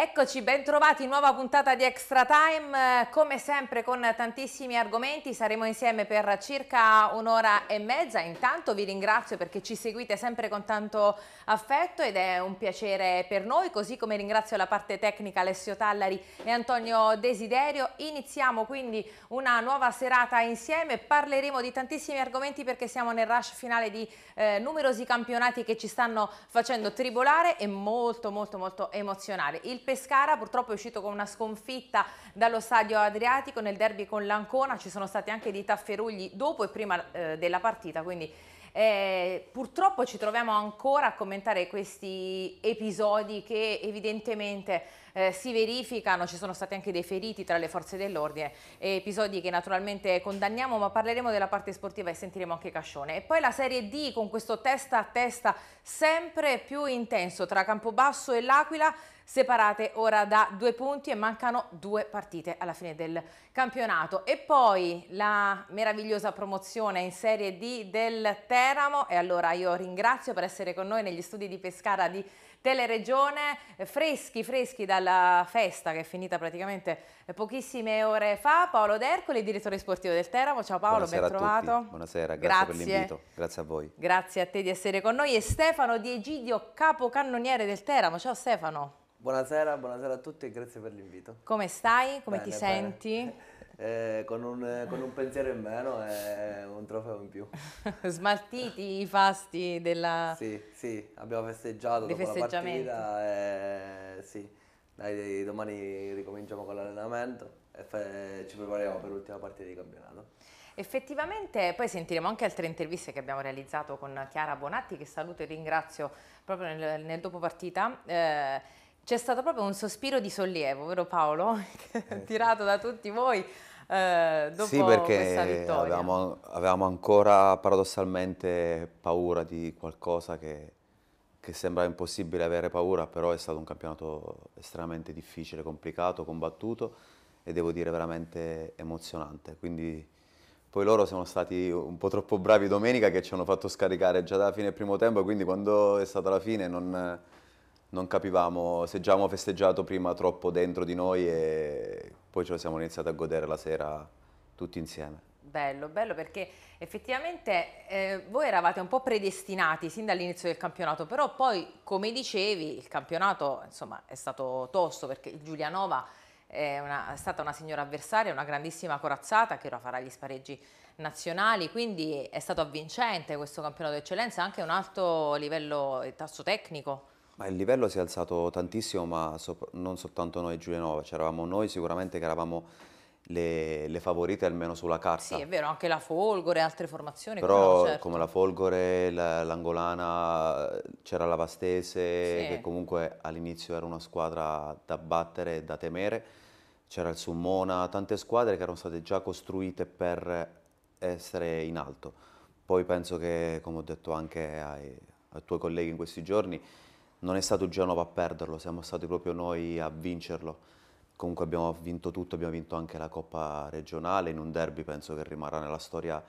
Eccoci, bentrovati, nuova puntata di Extra Time, come sempre con tantissimi argomenti, saremo insieme per circa un'ora e mezza, intanto vi ringrazio perché ci seguite sempre con tanto affetto ed è un piacere per noi, così come ringrazio la parte tecnica Alessio Tallari e Antonio Desiderio, iniziamo quindi una nuova serata insieme, parleremo di tantissimi argomenti perché siamo nel rush finale di eh, numerosi campionati che ci stanno facendo tribolare e molto molto molto emozionare. Il Pescara purtroppo è uscito con una sconfitta dallo stadio Adriatico nel derby con l'Ancona, ci sono stati anche dei tafferugli dopo e prima eh, della partita, quindi eh, purtroppo ci troviamo ancora a commentare questi episodi che evidentemente eh, si verificano, ci sono stati anche dei feriti tra le forze dell'ordine, episodi che naturalmente condanniamo, ma parleremo della parte sportiva e sentiremo anche Cascione. E poi la Serie D con questo testa a testa sempre più intenso tra Campobasso e L'Aquila, separate ora da due punti e mancano due partite alla fine del campionato. E poi la meravigliosa promozione in Serie D del Teramo e allora io ringrazio per essere con noi negli studi di Pescara di Teleregione, freschi freschi dalla festa che è finita praticamente pochissime ore fa. Paolo D'Ercoli, direttore sportivo del Teramo. Ciao Paolo, Buonasera ben trovato. Buonasera, grazie, grazie, per l'invito. Grazie a voi. Grazie a te di essere con noi e Stefano Di Egidio, capocannoniere del Teramo. Ciao Stefano. Buonasera, buonasera a tutti e grazie per l'invito. Come stai? Come bene, ti senti? Eh, con, un, con, un, pensiero in meno e un trofeo in più. Smaltiti i fasti della... Sì, sì, abbiamo festeggiato dopo la partita e sì, dai, domani ricominciamo con l'allenamento e ci prepariamo per l'ultima partita di campionato. Effettivamente, poi sentiremo anche altre interviste che abbiamo realizzato con Chiara Bonatti, che saluto e ringrazio proprio nel, nel dopopartita. Eh, c'è stato proprio un sospiro di sollievo, vero Paolo? Eh, tirato da tutti voi eh, dopo sì, perché avevamo, avevamo, ancora paradossalmente paura di qualcosa che, che sembra impossibile avere paura, però è stato un campionato estremamente difficile, complicato, combattuto e devo dire veramente emozionante. Quindi poi loro sono stati un po' troppo bravi domenica che ci hanno fatto scaricare già da fine del primo tempo, quindi quando è stata la fine non non capivamo se già avevamo festeggiato prima troppo dentro di noi e poi ce lo siamo iniziati a godere la sera tutti insieme. Bello, bello perché effettivamente eh, voi eravate un po' predestinati sin dall'inizio del campionato, però poi come dicevi il campionato insomma, è stato tosto perché il Giulianova è, una, è, stata una signora avversaria, una grandissima corazzata che ora farà gli spareggi nazionali, quindi è stato avvincente questo campionato d'eccellenza, anche un alto livello e tasso tecnico. Ma il livello si è alzato tantissimo, ma sop- non soltanto noi Giulianova, c'eravamo noi sicuramente che eravamo le, le, favorite almeno sulla carta. Sì, è vero, anche la Folgore, altre formazioni. Però certo. come la Folgore, la, l'Angolana, c'era la Vastese, sì. che comunque all'inizio era una squadra da battere e da temere, c'era il Summona, tante squadre che erano state già costruite per essere in alto. Poi penso che, come ho detto anche ai, ai tuoi colleghi in questi giorni, non è stato il Genova a perderlo, siamo stati proprio noi a vincerlo. Comunque abbiamo vinto tutto, abbiamo vinto anche la Coppa regionale in un derby, penso che rimarrà nella storia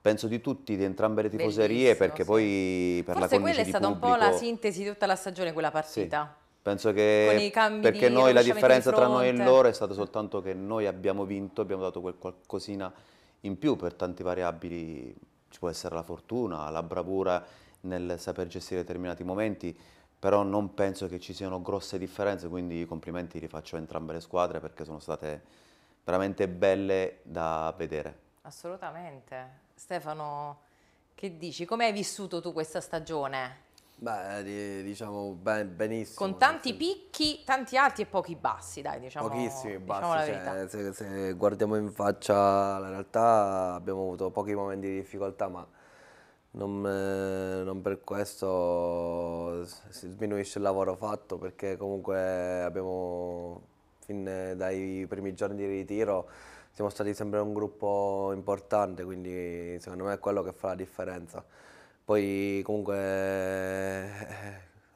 penso di tutti, di entrambe le tifoserie, Bellissimo, perché sì. poi per Forse la quella è stata pubblico, un po' la sintesi di tutta la stagione quella partita. Sì. Penso che perché noi la differenza tra noi e loro è stata soltanto che noi abbiamo vinto, abbiamo dato quel qualcosina in più per tante variabili, ci può essere la fortuna, la bravura nel saper gestire determinati momenti, però non penso che ci siano grosse differenze, quindi complimenti li faccio a entrambe le squadre perché sono state veramente belle da vedere. Assolutamente. Stefano, che dici? Come hai vissuto tu questa stagione? Beh, diciamo ben, benissimo. Con tanti picchi, tanti alti e pochi bassi, dai, diciamo. Pochissimi diciamo bassi, cioè, se, se guardiamo in faccia la realtà abbiamo avuto pochi momenti di difficoltà, ma non, eh, non per questo si sminuisce il lavoro fatto perché comunque abbiamo fin dai primi giorni di ritiro siamo stati sempre un gruppo importante, quindi secondo me è quello che fa la differenza. Poi comunque eh,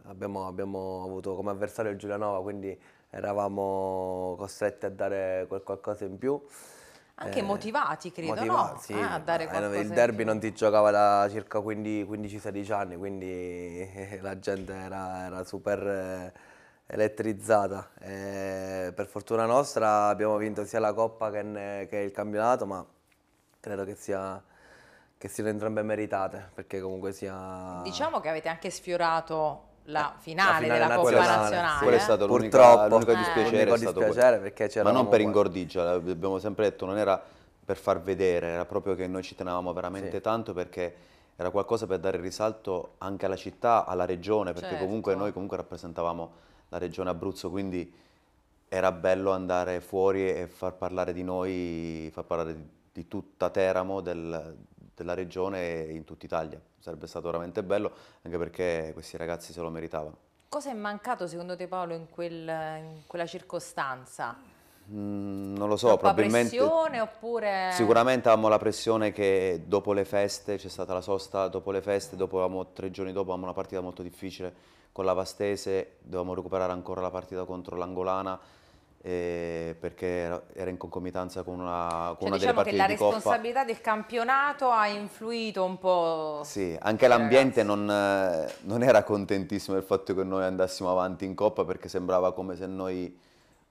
abbiamo, abbiamo, avuto come avversario il Giulianova, quindi eravamo costretti a dare qualcosa in più. Anche eh, motivati, credo, motivati, no? Sì, ah, a dare qualcosa il derby non ti giocava da circa 15-16 anni, quindi la gente era, era super eh, elettrizzata. E eh, per fortuna nostra abbiamo vinto sia la Coppa che, che il campionato, ma credo che sia che siano entrambe meritate, perché comunque sia... Diciamo che avete anche sfiorato eh, la finale, la finale della Coppa Nazionale. Quello è stato Purtroppo. l'unico eh. dispiacere. dispiacere ma non per ingordigia, abbiamo sempre detto, non era per far vedere, era proprio che noi ci tenevamo veramente sì. tanto perché era qualcosa per dare risalto anche alla città, alla regione, perché certo. comunque noi comunque rappresentavamo la regione Abruzzo, quindi era bello andare fuori e far parlare di noi, far parlare di, di tutta Teramo, del, della regione e in tutta Italia. Sarebbe stato veramente bello, anche perché questi ragazzi se lo meritavano. Cosa è mancato secondo te Paolo in, quel, in quella circostanza? Mm, non lo so, Troppa probabilmente... pressione oppure... Sicuramente avevamo la pressione che dopo le feste, c'è stata la sosta dopo le feste, dopo avevamo, tre giorni dopo avevamo una partita molto difficile con la Vastese, dovevamo recuperare ancora la partita contro l'Angolana, eh, perché era, in concomitanza con una, con cioè, una diciamo delle partite di Coppa. che la responsabilità del campionato ha influito un po'... Sì, anche l'ambiente non, eh, non, era contentissimo del fatto che noi andassimo avanti in Coppa perché sembrava come se noi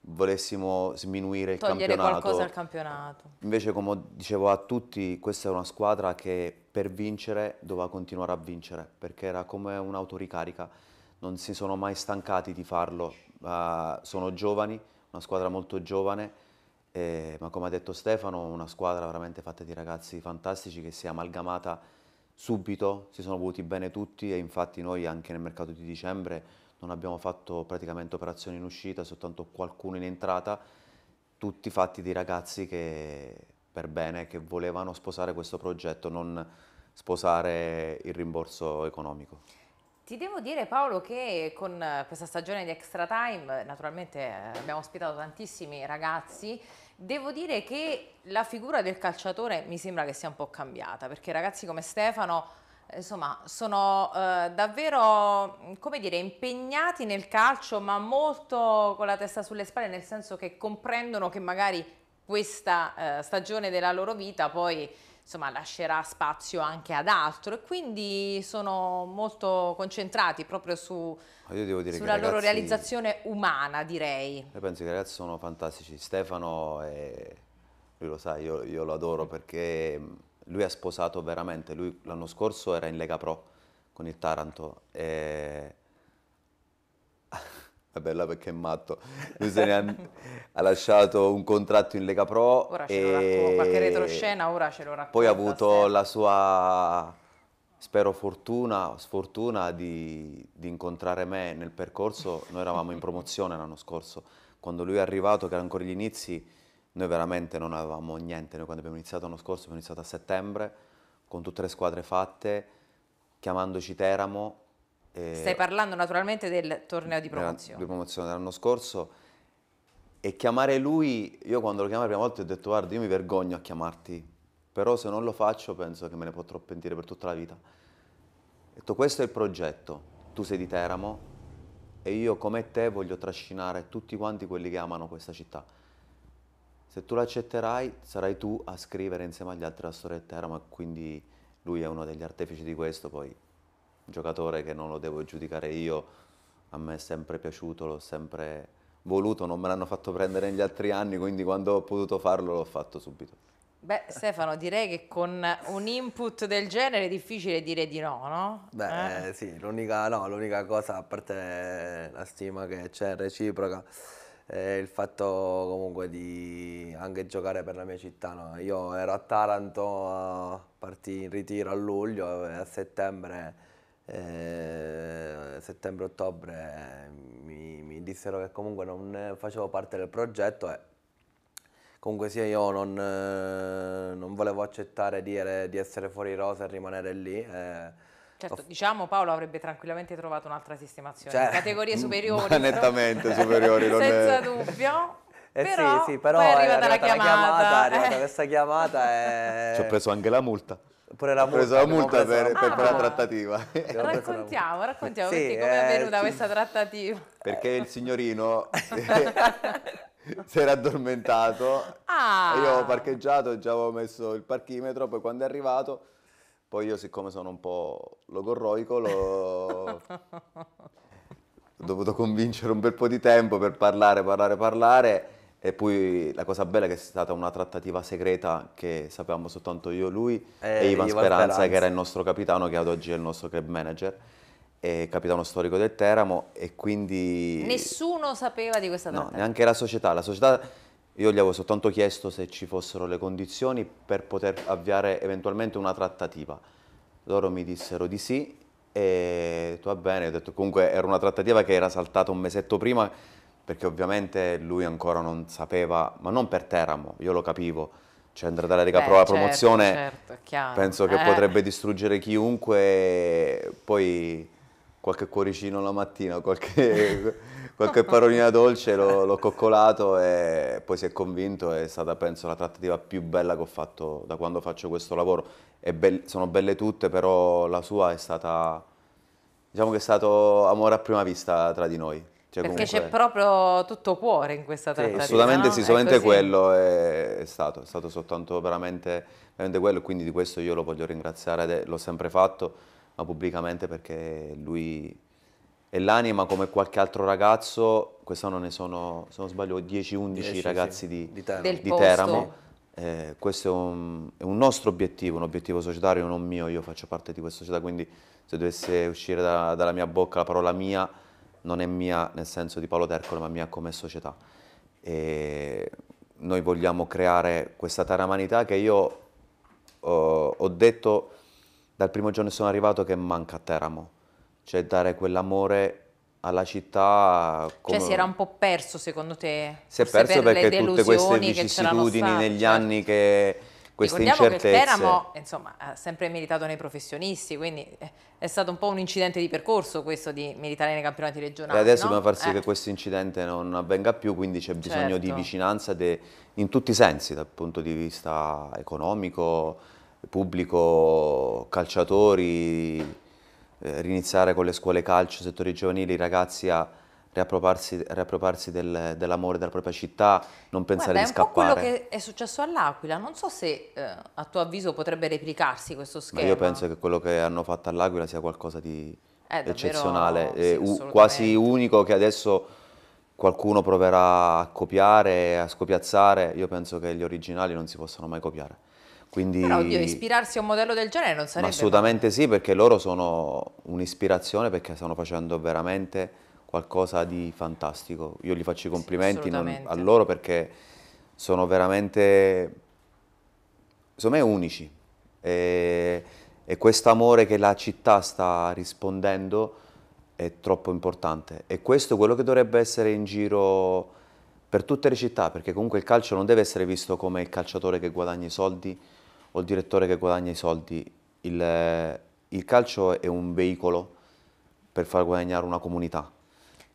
volessimo sminuire il campionato. Togliere qualcosa al campionato. Invece, come dicevo a tutti, questa è una squadra che per vincere doveva continuare a vincere perché era come un'autoricarica. Non si sono mai stancati di farlo, uh, sono giovani, una squadra molto giovane, eh, ma come ha detto Stefano, una squadra veramente fatta di ragazzi fantastici che si è amalgamata subito, si sono voluti bene tutti e infatti noi anche nel mercato di dicembre non abbiamo fatto praticamente operazioni in uscita, soltanto qualcuno in entrata, tutti fatti di ragazzi che per bene, che volevano sposare questo progetto, non sposare il rimborso economico. Ti devo dire Paolo che con eh, questa stagione di Extra Time eh, naturalmente eh, abbiamo ospitato tantissimi ragazzi, devo dire che la figura del calciatore mi sembra che sia un po' cambiata perché ragazzi come Stefano insomma sono eh, davvero mm, come dire impegnati nel calcio ma molto con la testa sulle spalle nel senso che comprendono che magari questa eh, stagione della loro vita poi insomma, lascerà spazio anche ad altro e quindi sono molto concentrati proprio su, sulla ragazzi, loro realizzazione umana direi. Io penso che i ragazzi sono fantastici, Stefano è, lui lo sa, io, io lo adoro perché lui ha sposato veramente, lui l'anno scorso era in Lega Pro con il Taranto e è bella perché è matto. Lui se ne ha, ha, lasciato un contratto in Lega Pro. Ora ce lo racconta, qualche retroscena ora ce lo racconta. Poi ha avuto la sua, spero fortuna, sfortuna di, di incontrare me nel percorso. Noi eravamo in promozione l'anno scorso. Quando lui è arrivato, che era ancora agli inizi, noi veramente non avevamo niente. Noi quando abbiamo iniziato l'anno scorso, abbiamo iniziato a settembre, con tutte le squadre fatte, chiamandoci Teramo, eh, Stai parlando naturalmente del torneo di promozione. Di promozione dell'anno scorso. E chiamare lui, io quando lo chiamai la prima volta ho detto guarda io mi vergogno a chiamarti, però se non lo faccio penso che me ne potrò pentire per tutta la vita. Ho detto questo è il progetto, tu sei di Teramo e io come te voglio trascinare tutti quanti quelli che amano questa città. Se tu l'accetterai sarai tu a scrivere insieme agli altri la storia di Teramo e quindi lui è uno degli artefici di questo poi giocatore che non lo devo giudicare io, a me è sempre piaciuto, l'ho sempre voluto, non me l'hanno fatto prendere negli altri anni, quindi quando ho potuto farlo l'ho fatto subito. Beh, Stefano, direi che con un input del genere è difficile dire di no, no? Beh, eh? eh sì, l'unica, no, l'unica cosa, a parte la stima che c'è reciproca, è il fatto comunque di anche giocare per la mia città. No? Io ero a Taranto, partì in ritiro a luglio e a settembre eh, settembre-ottobre mi, mi, dissero che comunque non eh, facevo parte del progetto e comunque sia io non, eh, non volevo accettare di, di, essere fuori rosa e rimanere lì. Eh, Certo, diciamo Paolo avrebbe tranquillamente trovato un'altra sistemazione, cioè, categorie superiori. Nettamente però, superiori, non senza è... dubbio. Eh però, sì, sì, però poi è arrivata, è arrivata la chiamata, chiamata è arrivata questa chiamata e... Ci ho preso anche la multa pure la multa. Ho preso la multa per, per, per, la trattativa. Raccontiamo, raccontiamo sì, come è eh, avvenuta sì. questa trattativa. Perché il signorino si era addormentato. Ah. io avevo parcheggiato, già avevo messo il parchimetro, poi quando è arrivato, poi io siccome sono un po' logorroico, l'ho... ho dovuto convincere un bel po' di tempo per parlare, parlare, parlare e poi la cosa bella è che è stata una trattativa segreta che sapevamo soltanto io, lui eh, e Ivan, Ivan Speranza, Speranza, che era il nostro capitano, che ad oggi è il nostro club manager E capitano storico del Teramo e quindi... Nessuno sapeva di questa trattativa? No, neanche la società. La società, io gli avevo soltanto chiesto se ci fossero le condizioni per poter avviare eventualmente una trattativa. Loro mi dissero di sì e ho va bene, ho detto comunque era una trattativa che era saltata un mesetto prima perché ovviamente lui ancora non sapeva, ma non per Teramo, io lo capivo, cioè Andrea Dalla Riga Beh, prova la certo, promozione, certo, penso che eh. potrebbe distruggere chiunque, poi qualche cuoricino la mattina, qualche, qualche parolina dolce l'ho, coccolato e poi si è convinto, è stata penso la trattativa più bella che ho fatto da quando faccio questo lavoro, be- sono belle tutte, però la sua è stata, diciamo che è stato amore a prima vista tra di noi. Cioè, Perché c'è proprio tutto cuore in questa trattativa. Sì, assolutamente no? sì, solamente è quello è, è, stato, è stato soltanto veramente, veramente quello e quindi di questo io lo voglio ringraziare, l'ho sempre fatto, ma pubblicamente perché lui è l'anima come qualche altro ragazzo, quest'anno ne sono, se non sbaglio, 10-11 ragazzi sì, di, di, Teramo. Di Teramo. Eh, questo è un, è un, nostro obiettivo, un obiettivo societario, non mio, io faccio parte di questa società, quindi se dovesse uscire da, dalla mia bocca la parola mia, non è mia nel senso di Paolo Tercolo, ma mia come società. E noi vogliamo creare questa taramanità che io oh, ho detto dal primo giorno che sono arrivato che manca a Teramo, cioè dare quell'amore alla città... Come... Cioè si era un po' perso secondo te? Si è perso per perché tutte queste vicissitudini negli certo. anni che queste Ricordiamo incertezze. che Teramo insomma, ha sempre militato nei professionisti, quindi è stato un po' un incidente di percorso questo di militare nei campionati regionali. E adesso no? dobbiamo far sì eh. che questo incidente non avvenga più, quindi c'è bisogno certo. di vicinanza de, in tutti i sensi, dal punto di vista economico, pubblico, calciatori, eh, riniziare con le scuole calcio, settori giovanili, ragazzi a riappropriarsi, riappropriarsi del, dell'amore della propria città, non pensare Guarda, di scappare. È quello che è successo all'Aquila, non so se eh, a tuo avviso potrebbe replicarsi questo schema. Ma io penso che quello che hanno fatto all'Aquila sia qualcosa di eh, eccezionale, sì, eh, quasi unico che adesso qualcuno proverà a copiare, a scopiazzare, io penso che gli originali non si possano mai copiare. Quindi, Però oddio, ispirarsi a un modello del genere non sarebbe... assolutamente male. sì, perché loro sono un'ispirazione perché stanno facendo veramente qualcosa di fantastico. Io gli faccio i complimenti sì, non, a loro perché sono veramente, secondo me, unici. E, e questo amore che la città sta rispondendo è troppo importante. E questo è quello che dovrebbe essere in giro per tutte le città, perché comunque il calcio non deve essere visto come il calciatore che guadagna i soldi o il direttore che guadagna i soldi. Il, il calcio è un veicolo per far guadagnare una comunità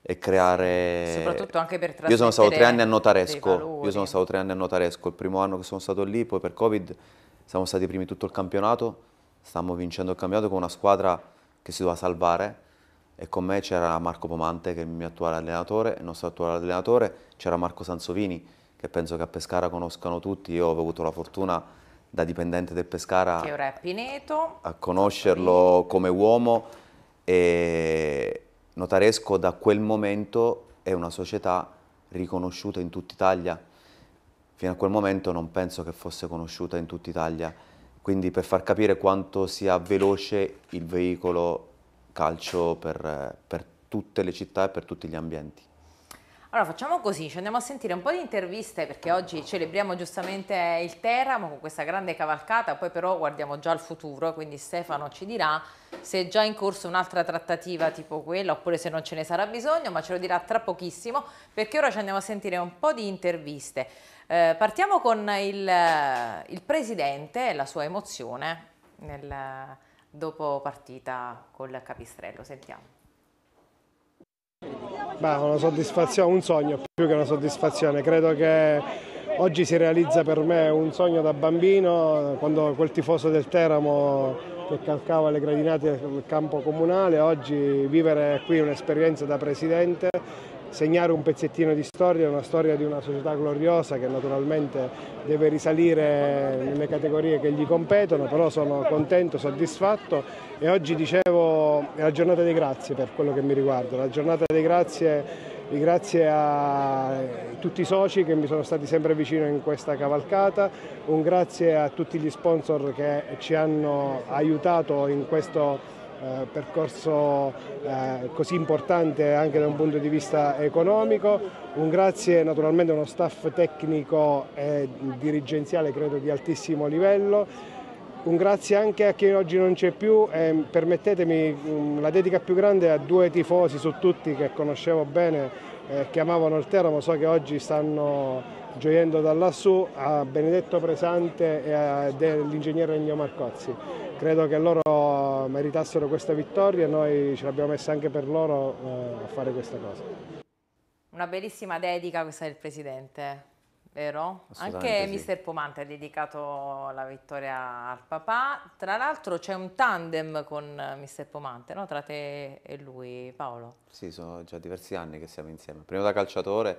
e creare... Soprattutto anche per trasmettere Io sono stato tre anni a Notaresco, io sono stato tre anni a Notaresco, il primo anno che sono stato lì, poi per Covid siamo stati primi tutto il campionato, stavamo vincendo il campionato con una squadra che si doveva salvare e con me c'era Marco Pomante che è il mio attuale allenatore, il nostro attuale allenatore, c'era Marco Sansovini che penso che a Pescara conoscano tutti, io ho avuto la fortuna da dipendente del Pescara che ora è Pineto, a conoscerlo come uomo e Notaresco da quel momento è una società riconosciuta in tutta Italia. Fino a quel momento non penso che fosse conosciuta in tutta Italia. Quindi per far capire quanto sia veloce il veicolo calcio per, eh, per tutte le città e per tutti gli ambienti. Allora facciamo così, ci andiamo a sentire un po' di interviste perché oggi celebriamo giustamente il Teramo con questa grande cavalcata, poi però guardiamo già al futuro, quindi Stefano ci dirà se è già in corso un'altra trattativa tipo quella oppure se non ce ne sarà bisogno, ma ce lo dirà tra pochissimo perché ora ci andiamo a sentire un po' di interviste. Eh, partiamo con il, il Presidente e la sua emozione nel, dopo partita col Capistrello, sentiamo. Beh, una soddisfazione, un sogno più che una soddisfazione, credo che oggi si realizza per me un sogno da bambino, quando quel tifoso del Teramo che calcava le gradinate del campo comunale, oggi vivere qui un'esperienza da presidente, segnare un pezzettino di storia, una storia di una società gloriosa che naturalmente deve risalire nelle categorie che gli competono, però sono contento, soddisfatto e oggi dicevo è la giornata dei grazie per quello che mi riguarda, la giornata dei grazie di grazie a tutti i soci che mi sono stati sempre vicino in questa cavalcata, un grazie a tutti gli sponsor che ci hanno aiutato in questo eh, percorso eh, così importante anche da un punto di vista economico, un grazie naturalmente a uno staff tecnico e dirigenziale credo di altissimo livello un grazie anche a chi oggi non c'è più e permettetemi mm, la dedica più grande a due tifosi su tutti che conoscevo bene, eh, che amavano il Teramo, so che oggi stanno gioiendo da lassù, a Benedetto Presante e all'ingegnere Ennio Marcozzi. Credo che loro meritassero questa vittoria e noi ce l'abbiamo messa anche per loro eh, a fare questa cosa. Una bellissima dedica questa del Presidente vero? Anche sì. Mister Pomante ha dedicato la vittoria al papà. Tra l'altro c'è un tandem con Mister Pomante, no? tra te e lui, Paolo. Sì, sono già diversi anni che siamo insieme. Prima da calciatore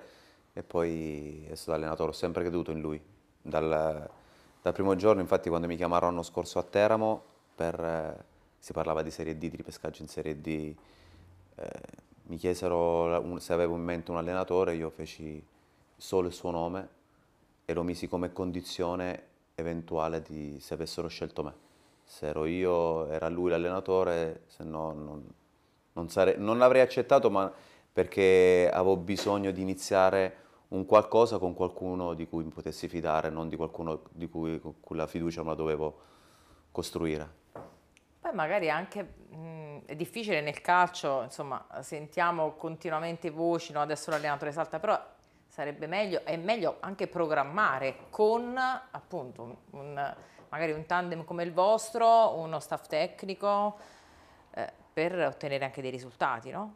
e poi è stato allenatore, ho sempre creduto in lui. Dal, dal primo giorno, infatti, quando mi chiamarono l'anno scorso a Teramo, per, eh, si parlava di Serie D, di ripescaggio in Serie D, eh, mi chiesero se avevo in mente un allenatore, io feci solo il suo nome e lo misi come condizione eventuale di se avessero scelto me. Se ero io, era lui l'allenatore, se no non, non, sare- non l'avrei accettato, ma perché avevo bisogno di iniziare un qualcosa con qualcuno di cui mi potessi fidare, non di qualcuno di cui la fiducia me la dovevo costruire. Poi magari anche mh, è difficile nel calcio, insomma, sentiamo continuamente voci, no? adesso l'allenatore salta, però sarebbe meglio, è meglio anche programmare con appunto un, magari un tandem come il vostro, uno staff tecnico eh, per ottenere anche dei risultati, no?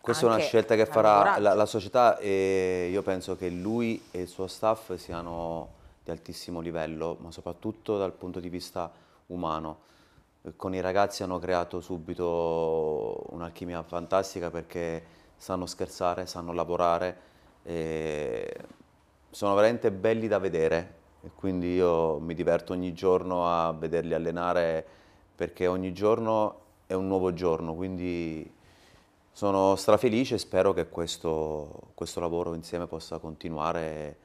Questa anche è una scelta che farà la, la, società e io penso che lui e il suo staff siano di altissimo livello, ma soprattutto dal punto di vista umano. Eh, con i ragazzi hanno creato subito un'alchimia fantastica perché sanno scherzare, sanno lavorare, e sono veramente belli da vedere, e quindi io mi diverto ogni giorno a vederli allenare perché ogni giorno è un nuovo giorno, quindi sono strafelice e spero che questo, questo lavoro insieme possa continuare,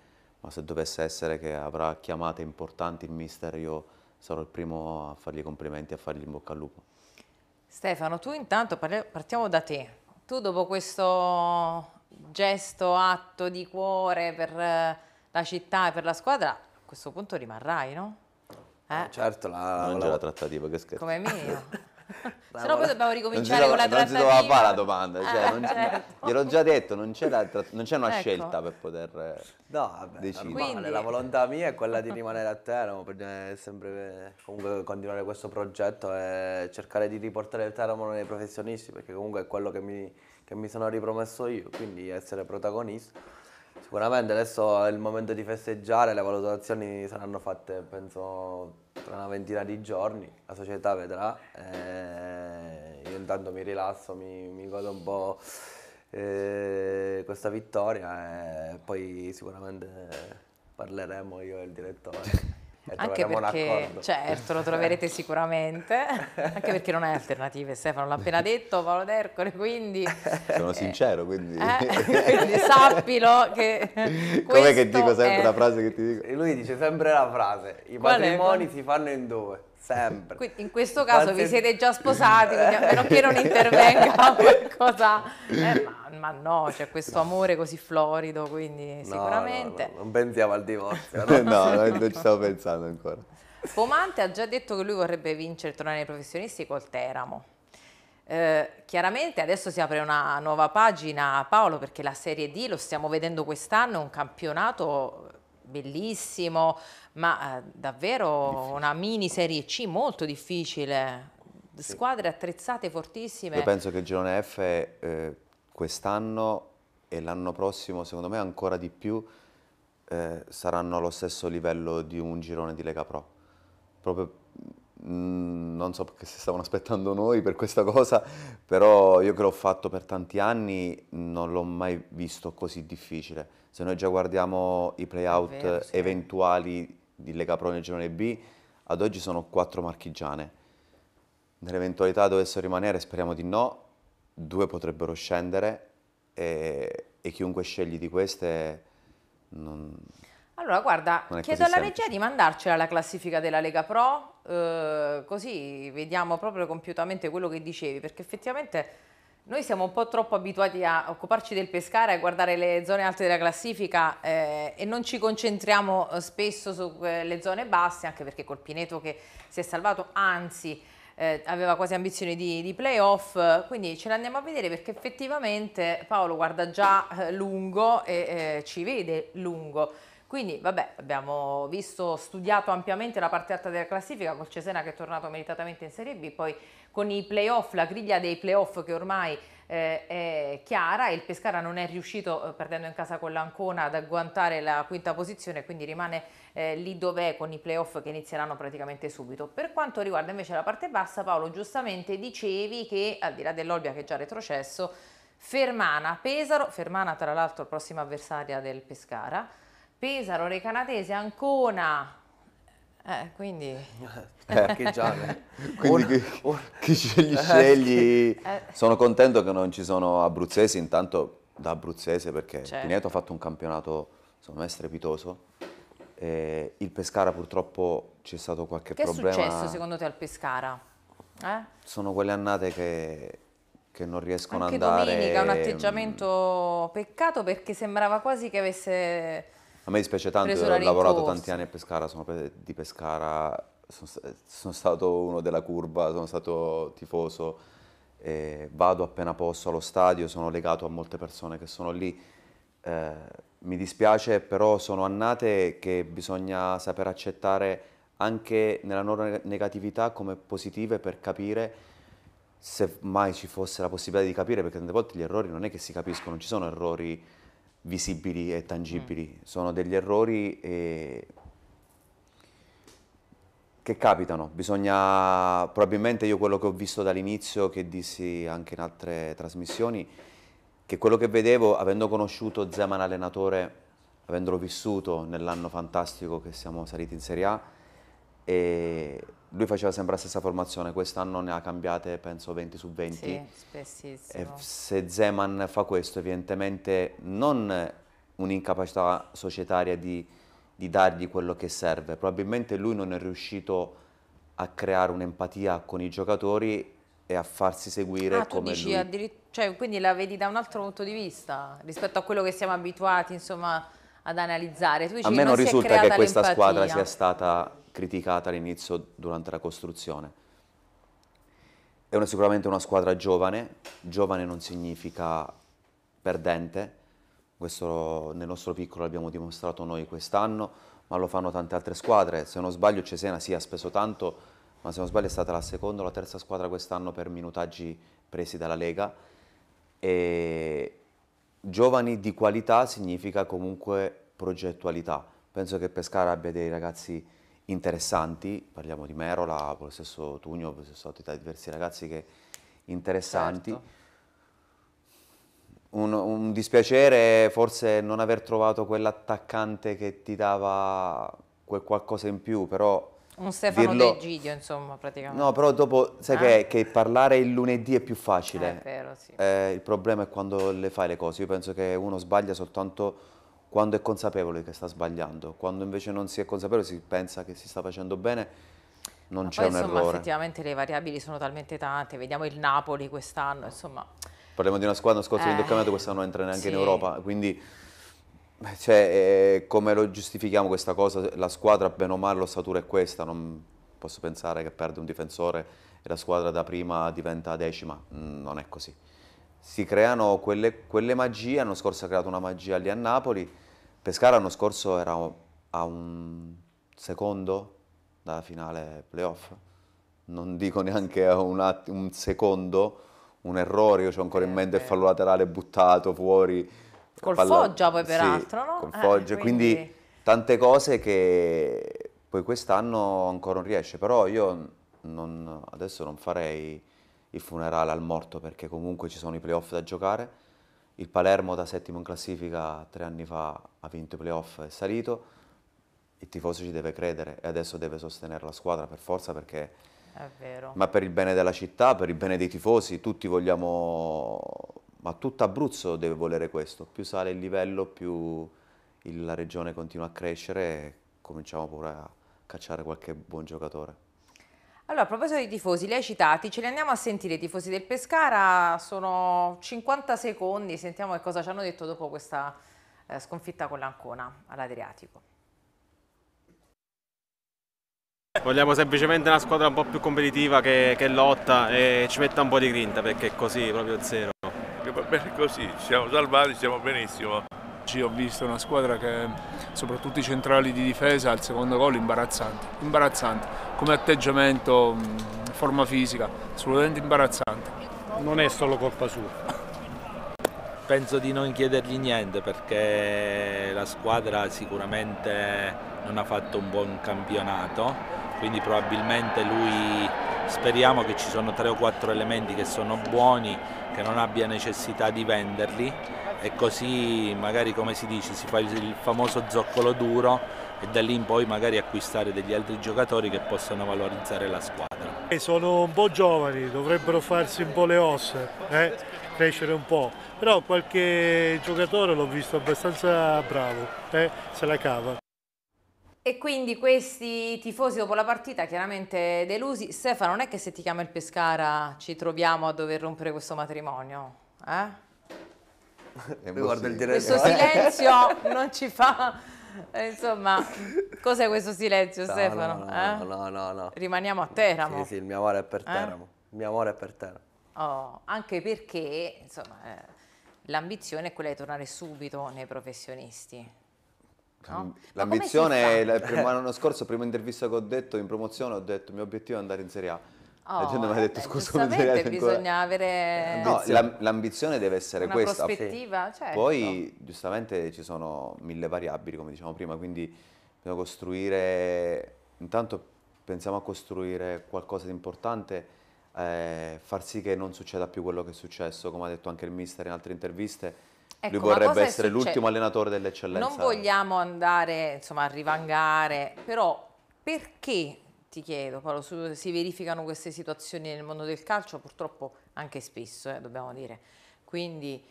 ma se dovesse essere che avrà chiamate importanti il mister io sarò il primo a fargli complimenti e a fargli in bocca al lupo. Stefano, tu intanto partiamo da te. Tu dopo questo gesto, atto di cuore per eh, la città e per la squadra, a questo punto rimarrai, no? Eh? eh? Certo, la, non la, la trattativa, che scherzo. Come mio. Se no poi dobbiamo ricominciare con la trattativa. Non si doveva fare la domanda, cioè, eh, non, certo. gliel'ho già detto, non c'è, una ecco. scelta per poter eh, no, vabbè, decidere. Quindi... La volontà mia è quella di rimanere a Teramo, per sempre, comunque continuare questo progetto e cercare di riportare il Teramo nei professionisti, perché comunque è quello che mi che mi sono ripromesso io, quindi essere protagonista. Sicuramente adesso è il momento di festeggiare, le valutazioni saranno fatte penso tra una ventina di giorni, la società vedrà, eh, io intanto mi rilasso, mi, mi godo un po' eh, questa vittoria e poi sicuramente parleremo io e il direttore anche perché, certo, lo troverete sicuramente, anche perché non hai alternative, Stefano l'ha appena detto, Paolo D'Ercole, quindi... Sono eh, sincero, quindi... Eh, quindi sappilo che Com'è che dico sempre è... la frase che ti dico? E lui dice sempre la frase, i Qual patrimoni è? si fanno in due sempre. Quindi in questo caso Quante... vi siete già sposati, quindi a meno che non intervenga qualcosa, eh, ma, ma, no, c'è cioè questo no. amore così florido, quindi no, sicuramente... No, non pensiamo al divorzio. no, non ci stavo pensando ancora. Pomante ha già detto che lui vorrebbe vincere, tornare ai professionisti col Teramo. Eh, chiaramente adesso si apre una nuova pagina Paolo perché la Serie D lo stiamo vedendo quest'anno, è un campionato bellissimo, ma eh, davvero difficile. una mini Serie C molto difficile. Sì. Squadre attrezzate fortissime. Io penso che il girone F eh, quest'anno e l'anno prossimo, secondo me ancora di più, eh, saranno allo stesso livello di un girone di Lega Pro. Proprio Mm, non so che si stavano aspettando noi per questa cosa, però io che l'ho fatto per tanti anni non l'ho mai visto così difficile. Se noi già guardiamo i playout vero, sì. eventuali di Lega Pro nel girone B, ad oggi sono quattro marchigiane. Nell'eventualità dovessero rimanere, speriamo di no, due potrebbero scendere e, e chiunque scegli di queste non... Allora, guarda, chiedo alla regia di mandarcela la classifica della Lega Pro, eh, così vediamo proprio compiutamente quello che dicevi, perché effettivamente noi siamo un po' troppo abituati a occuparci del pescare, a guardare le zone alte della classifica eh, e non ci concentriamo eh, spesso sulle zone basse, anche perché col Pineto che si è salvato, anzi eh, aveva quasi ambizioni di, di playoff, quindi ce l'andiamo a vedere perché effettivamente Paolo guarda già eh, lungo e eh, ci vede lungo. Quindi vabbè, abbiamo visto, studiato ampiamente la parte alta della classifica col Cesena che è tornato meritatamente in Serie B, poi con i playoff, la griglia dei playoff che ormai eh, è chiara e il Pescara non è riuscito eh, perdendo in casa con l'Ancona ad agguantare la quinta posizione quindi rimane eh, lì dov'è con i playoff che inizieranno praticamente subito per quanto riguarda invece la parte bassa Paolo giustamente dicevi che al di là dell'Olbia che è già retrocesso Fermana, Pesaro, Fermana tra l'altro prossima avversaria del Pescara Pesaro, Recanatese, Ancona. Eh, quindi... Eh, che già, quindi chi, chi scegli scegli. Eh, eh. Sono contento che non ci sono abruzzesi, intanto da abruzzese perché certo. Pineto ha fatto un campionato, secondo me, strepitoso. Eh, il Pescara purtroppo c'è stato qualche che problema. Che è successo secondo te al Pescara? Eh? Sono quelle annate che, che non riescono ad andare. Anche domenica, un mm. atteggiamento peccato perché sembrava quasi che avesse a me dispiace tanto, ho lavorato tanti anni a Pescara, sono di Pescara, sono, sono, stato uno della curva, sono stato tifoso, eh, vado appena posso allo stadio, sono legato a molte persone che sono lì. Eh, mi dispiace, però sono annate che bisogna saper accettare anche nella loro negatività come positive per capire se mai ci fosse la possibilità di capire, perché tante volte gli errori non è che si capiscono, non ci sono errori visibili e tangibili. Mm. Sono degli errori e... che capitano. Bisogna, probabilmente io quello che ho visto dall'inizio, che dissi anche in altre trasmissioni, che quello che vedevo, avendo conosciuto Zeman allenatore, avendolo vissuto nell'anno fantastico che siamo saliti in Serie A, e lui faceva sempre la stessa formazione, quest'anno ne ha cambiate penso 20 su 20. Sì, spessissimo. E se Zeman fa questo evidentemente non un'incapacità societaria di, di, dargli quello che serve, probabilmente lui non è riuscito a creare un'empatia con i giocatori e a farsi seguire ah, come tu dici, lui. Cioè, quindi la vedi da un altro punto di vista rispetto a quello che siamo abituati insomma, ad analizzare. Tu dici, a me non, non risulta che questa squadra sia stata criticata all'inizio durante la costruzione. È una, sicuramente una squadra giovane, giovane non significa perdente, questo nel nostro piccolo l'abbiamo dimostrato noi quest'anno, ma lo fanno tante altre squadre, se non sbaglio Cesena sì, ha speso tanto, ma se non sbaglio è stata la seconda o la terza squadra quest'anno per minutaggi presi dalla Lega. E giovani di qualità significa comunque progettualità. Penso che Pescara abbia dei ragazzi interessanti, parliamo di Merola, lo stesso Tugno, lo stesso Ottita, diversi ragazzi che interessanti. Certo. Un, un, dispiacere forse non aver trovato quell'attaccante che ti dava quel qualcosa in più, però... Un Stefano dirlo... Gidio, insomma, praticamente. No, però dopo, sai eh? che, che, parlare il lunedì è più facile. Eh, è vero, sì. Eh, il problema è quando le fai le cose. Io penso che uno sbaglia soltanto quando è consapevole che sta sbagliando, quando invece non si è consapevole si pensa che si sta facendo bene, non c'è un errore. Insomma, effettivamente le variabili sono talmente tante, vediamo il Napoli quest'anno, insomma. Parliamo di una squadra, scorso eh, in campionato, quest'anno non entra neanche sì. in Europa, quindi cioè, eh, come lo giustifichiamo questa cosa? La squadra, bene o male, l'ossatura è questa, non posso pensare che perde un difensore e la squadra da prima diventa decima, mm, non è così si creano quelle, quelle magie, l'anno scorso ha creato una magia lì a Napoli, Pescara l'anno scorso era a un secondo dalla finale playoff, non dico neanche a un, un secondo, un errore, io ho ancora in eh, mente il eh. fallo laterale buttato fuori. Col palla... Foggia poi peraltro, sì, no? Col eh, Foggia, eh, quindi... quindi tante cose che poi quest'anno ancora non riesce, però io non, adesso non farei il funerale al morto perché comunque ci sono i playoff da giocare. Il Palermo da settimo in classifica tre anni fa ha vinto i playoff, è salito. Il tifoso ci deve credere e adesso deve sostenere la squadra per forza perché... È vero. Ma per il bene della città, per il bene dei tifosi, tutti vogliamo... Ma tutto Abruzzo deve volere questo. Più sale il livello, più la regione continua a crescere e cominciamo pure a cacciare qualche buon giocatore. Allora, a proposito dei tifosi, li hai citati, ce li andiamo a sentire i tifosi del Pescara, sono 50 secondi, sentiamo che cosa ci hanno detto dopo questa eh, sconfitta con l'Ancona all'Adriatico. Vogliamo semplicemente una squadra un po' più competitiva che, che lotta e ci metta un po' di grinta perché così proprio zero. va bene così, siamo salvati, siamo benissimo. Oggi ho visto una squadra che, soprattutto i centrali di difesa, al secondo gol imbarazzante. Imbarazzante, come atteggiamento, forma fisica, assolutamente imbarazzante. Non è solo colpa sua. Penso di non chiedergli niente perché la squadra sicuramente non ha fatto un buon campionato quindi probabilmente lui speriamo che ci sono tre o quattro elementi che sono buoni, che non abbia necessità di venderli e così magari come si dice si fa il famoso zoccolo duro e da lì in poi magari acquistare degli altri giocatori che possano valorizzare la squadra. Eh, sono un po' giovani, dovrebbero farsi un po' le ossa, eh? crescere un po', però qualche giocatore l'ho visto abbastanza bravo, eh? se la cava. E quindi questi tifosi dopo la partita chiaramente delusi. Stefano, non è che se ti chiama il Pescara ci troviamo a dover rompere questo matrimonio? Eh? Il Questo silenzio non ci fa... Eh, insomma, cos'è questo silenzio no, Stefano? No no, eh? no no, no, Rimaniamo a Teramo. Sì, sì, il mio amore è per eh? Teramo. Eh? Il mio amore è per Teramo. Oh, anche perché, insomma, eh, l'ambizione è quella di tornare subito nei professionisti. Mm. L'ambizione è, l'anno scorso, prima intervista che ho detto in promozione, ho detto il mio obiettivo è andare in Serie A. Oh, la gente mi ha detto scusa, bisogna ancora... avere no, l'ambizione. deve essere Una questa. Prospettiva, certo. Poi giustamente ci sono mille variabili, come diciamo prima, quindi bisogna costruire, intanto pensiamo a costruire qualcosa di importante, eh, far sì che non succeda più quello che è successo, come ha detto anche il mister in altre interviste Ecco, Lui vorrebbe essere l'ultimo allenatore dell'eccellenza. Non vogliamo andare insomma, a rivangare, però perché, ti chiedo Paolo, si verificano queste situazioni nel mondo del calcio? Purtroppo anche spesso, eh, dobbiamo dire. Quindi,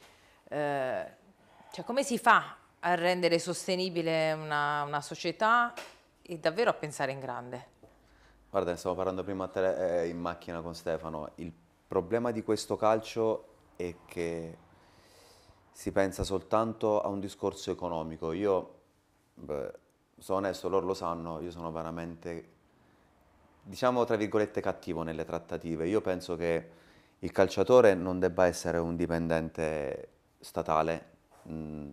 eh, cioè, come si fa a rendere sostenibile una, una società e davvero a pensare in grande? Guarda, stavo parlando prima te, eh, in macchina con Stefano. Il problema di questo calcio è che si pensa soltanto a un discorso economico. Io, beh, sono onesto, loro lo sanno, io sono veramente, diciamo tra virgolette, cattivo nelle trattative. Io penso che il calciatore non debba essere un dipendente statale, mm,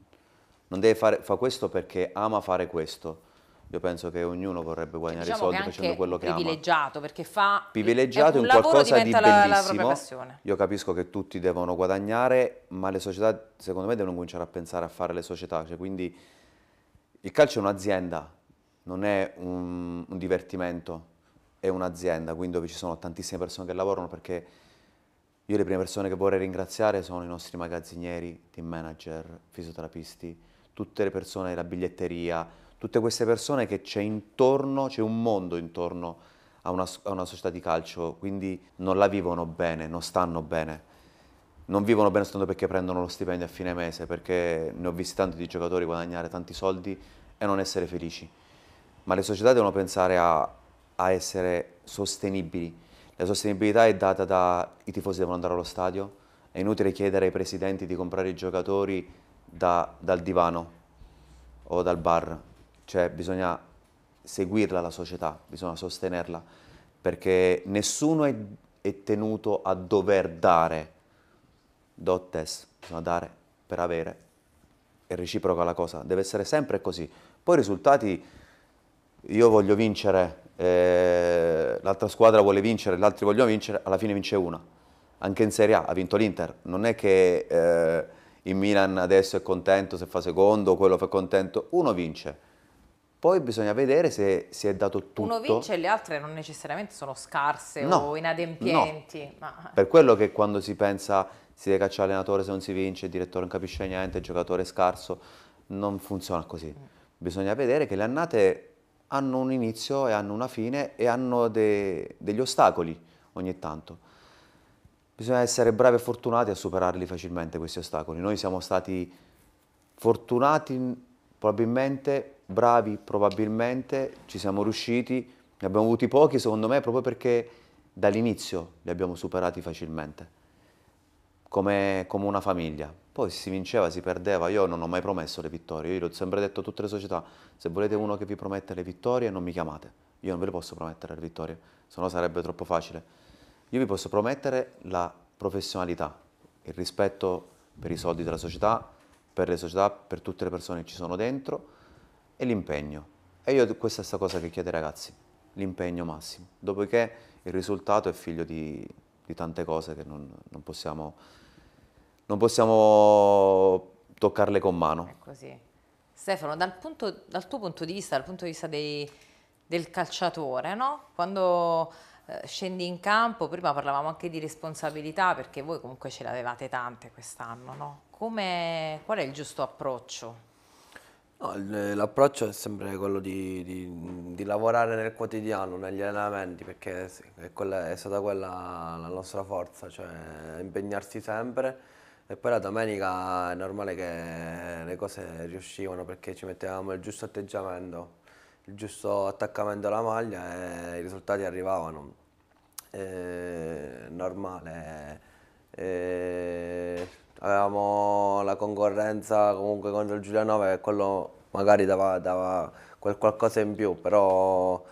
non deve fare, fa questo perché ama fare questo. Io penso che ognuno vorrebbe guadagnare diciamo soldi facendo quello che ama. privilegiato, perché fa privilegiato è un, è un qualcosa di bellissimo. La, Io capisco che tutti devono guadagnare, ma le società secondo me devono cominciare a pensare a fare le società, cioè, quindi il calcio è un'azienda, non è un, un divertimento, è un'azienda, quindi dove ci sono tantissime persone che lavorano perché io le prime persone che vorrei ringraziare sono i nostri magazzinieri, team manager, fisioterapisti, tutte le persone della biglietteria, tutte queste persone che c'è intorno, c'è un mondo intorno a una, a una società di calcio, quindi non la vivono bene, non stanno bene. Non vivono bene soltanto perché prendono lo stipendio a fine mese, perché ne ho visti tanti di giocatori guadagnare tanti soldi e non essere felici. Ma le società devono pensare a, a essere sostenibili. La sostenibilità è data da i tifosi devono andare allo stadio, è inutile chiedere ai presidenti di comprare i giocatori da, dal divano o dal bar, cioè bisogna seguirla la società, bisogna sostenerla, perché nessuno è, è tenuto a dover dare dottes, bisogna dare per avere, è reciproca la cosa, deve essere sempre così. Poi i risultati, io voglio vincere, eh, l'altra squadra vuole vincere, gli altri vogliono vincere, alla fine vince una. Anche in Serie A ha vinto l'Inter, non è che eh, il Milan adesso è contento se fa secondo, quello fa contento, uno vince poi bisogna vedere se si è dato tutto. Uno vince e le altre non necessariamente sono scarse no, o inadempienti. No. Ma... Per quello che quando si pensa si deve cacciare allenatore se non si vince, il direttore non capisce niente, il giocatore è scarso, non funziona così. Mm. Bisogna vedere che le annate hanno un inizio e hanno una fine e hanno de- degli ostacoli ogni tanto. Bisogna essere bravi e fortunati a superarli facilmente questi ostacoli. Noi siamo stati fortunati probabilmente bravi probabilmente, ci siamo riusciti, ne abbiamo avuti pochi secondo me proprio perché dall'inizio li abbiamo superati facilmente, come, come una famiglia. Poi si vinceva, si perdeva, io non ho mai promesso le vittorie, io l'ho sempre detto a tutte le società, se volete uno che vi promette le vittorie non mi chiamate, io non ve le posso promettere le vittorie, se no sarebbe troppo facile. Io vi posso promettere la professionalità, il rispetto per i soldi della società, per le società, per tutte le persone che ci sono dentro, e l'impegno. E io questa è questa cosa che chiedo ai ragazzi, l'impegno massimo. Dopodiché il risultato è figlio di, di tante cose che non, non, possiamo, non possiamo toccarle con mano. È così. Stefano, dal, punto, dal, tuo punto di vista, dal punto di vista dei, del calciatore, no? quando eh, scendi in campo, prima parlavamo anche di responsabilità perché voi comunque ce l'avevate tante quest'anno, no? Come, qual è il giusto approccio? No, l'approccio è sempre quello di, di, di, lavorare nel quotidiano, negli allenamenti, perché è, quella, è, stata quella la nostra forza, cioè impegnarsi sempre. E poi la domenica è normale che le cose riuscivano perché ci mettevamo il giusto atteggiamento, il giusto attaccamento alla maglia e i risultati arrivavano. È normale. E avevamo la concorrenza comunque contro il Giulianova e quello magari dava, dava quel qualcosa in più, però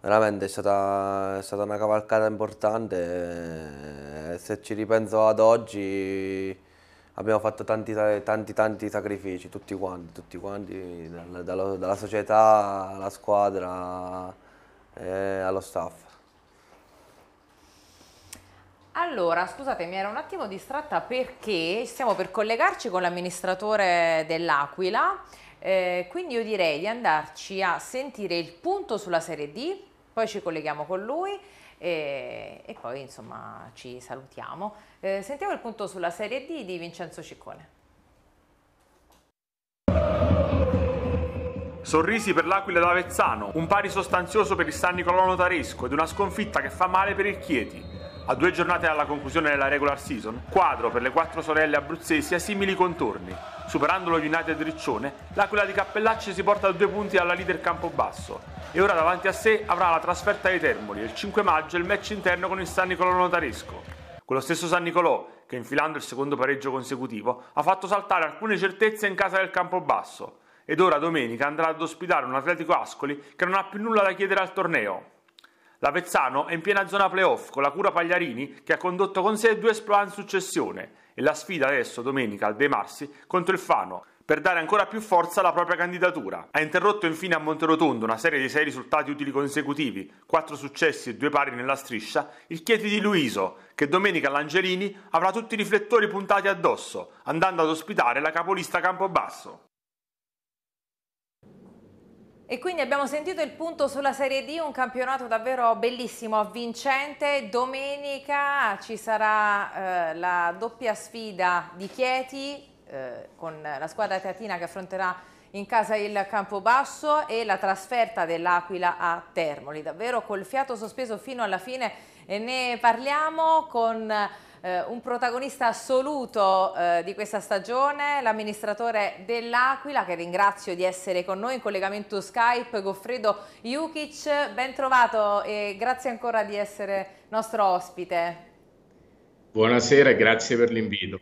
veramente è stata, è stata una cavalcata importante e se ci ripenso ad oggi abbiamo fatto tanti tanti, tanti sacrifici, tutti quanti, tutti quanti dalla, dalla, società alla squadra e eh, allo staff. Allora, scusate, mi ero un attimo distratta perché stiamo per collegarci con l'amministratore dell'Aquila, eh, quindi io direi di andarci a sentire il punto sulla serie D, poi ci colleghiamo con lui e, eh, e poi insomma ci salutiamo. Eh, sentiamo il punto sulla serie D di Vincenzo Ciccone. Sorrisi per l'Aquila d'Avezzano, un pari sostanzioso per il San Nicolò Notaresco ed una sconfitta che fa male per il Chieti a due giornate dalla conclusione della regular season, quadro per le quattro sorelle abruzzesi a simili contorni. Superando lo United Riccione, l'Aquila di Cappellacci si porta a due punti dalla leader Campobasso e ora davanti a sé avrà la trasferta ai Termoli il 5 maggio il match interno con il San Nicolò Notaresco. Con lo stesso San Nicolò, che infilando il secondo pareggio consecutivo, ha fatto saltare alcune certezze in casa del Campobasso ed ora domenica andrà ad ospitare un Atletico Ascoli che non ha più nulla da chiedere al torneo. L'Avezzano è in piena zona playoff con la cura Pagliarini che ha condotto con sé due esploit in successione e la sfida adesso domenica al De Marsi contro il Fano per dare ancora più forza alla propria candidatura. Ha interrotto infine a Monterotondo una serie di sei risultati utili consecutivi, quattro successi e due pari nella striscia, il Chieti di Luiso, che domenica all'Angelini avrà tutti i riflettori puntati addosso, andando ad ospitare la capolista Campobasso. E quindi abbiamo sentito il punto sulla Serie D, un campionato davvero bellissimo, avvincente. Domenica ah, ci sarà eh, la doppia sfida di Chieti eh, con la squadra teatina che affronterà in casa il Campobasso e la trasferta dell'Aquila a Termoli. Davvero col fiato sospeso fino alla fine e ne parliamo con eh, un protagonista assoluto eh, di questa stagione, l'amministratore dell'Aquila, che ringrazio di essere con noi in collegamento Skype, Goffredo Jukic. Ben trovato e grazie ancora di essere nostro ospite. Buonasera e grazie per l'invito.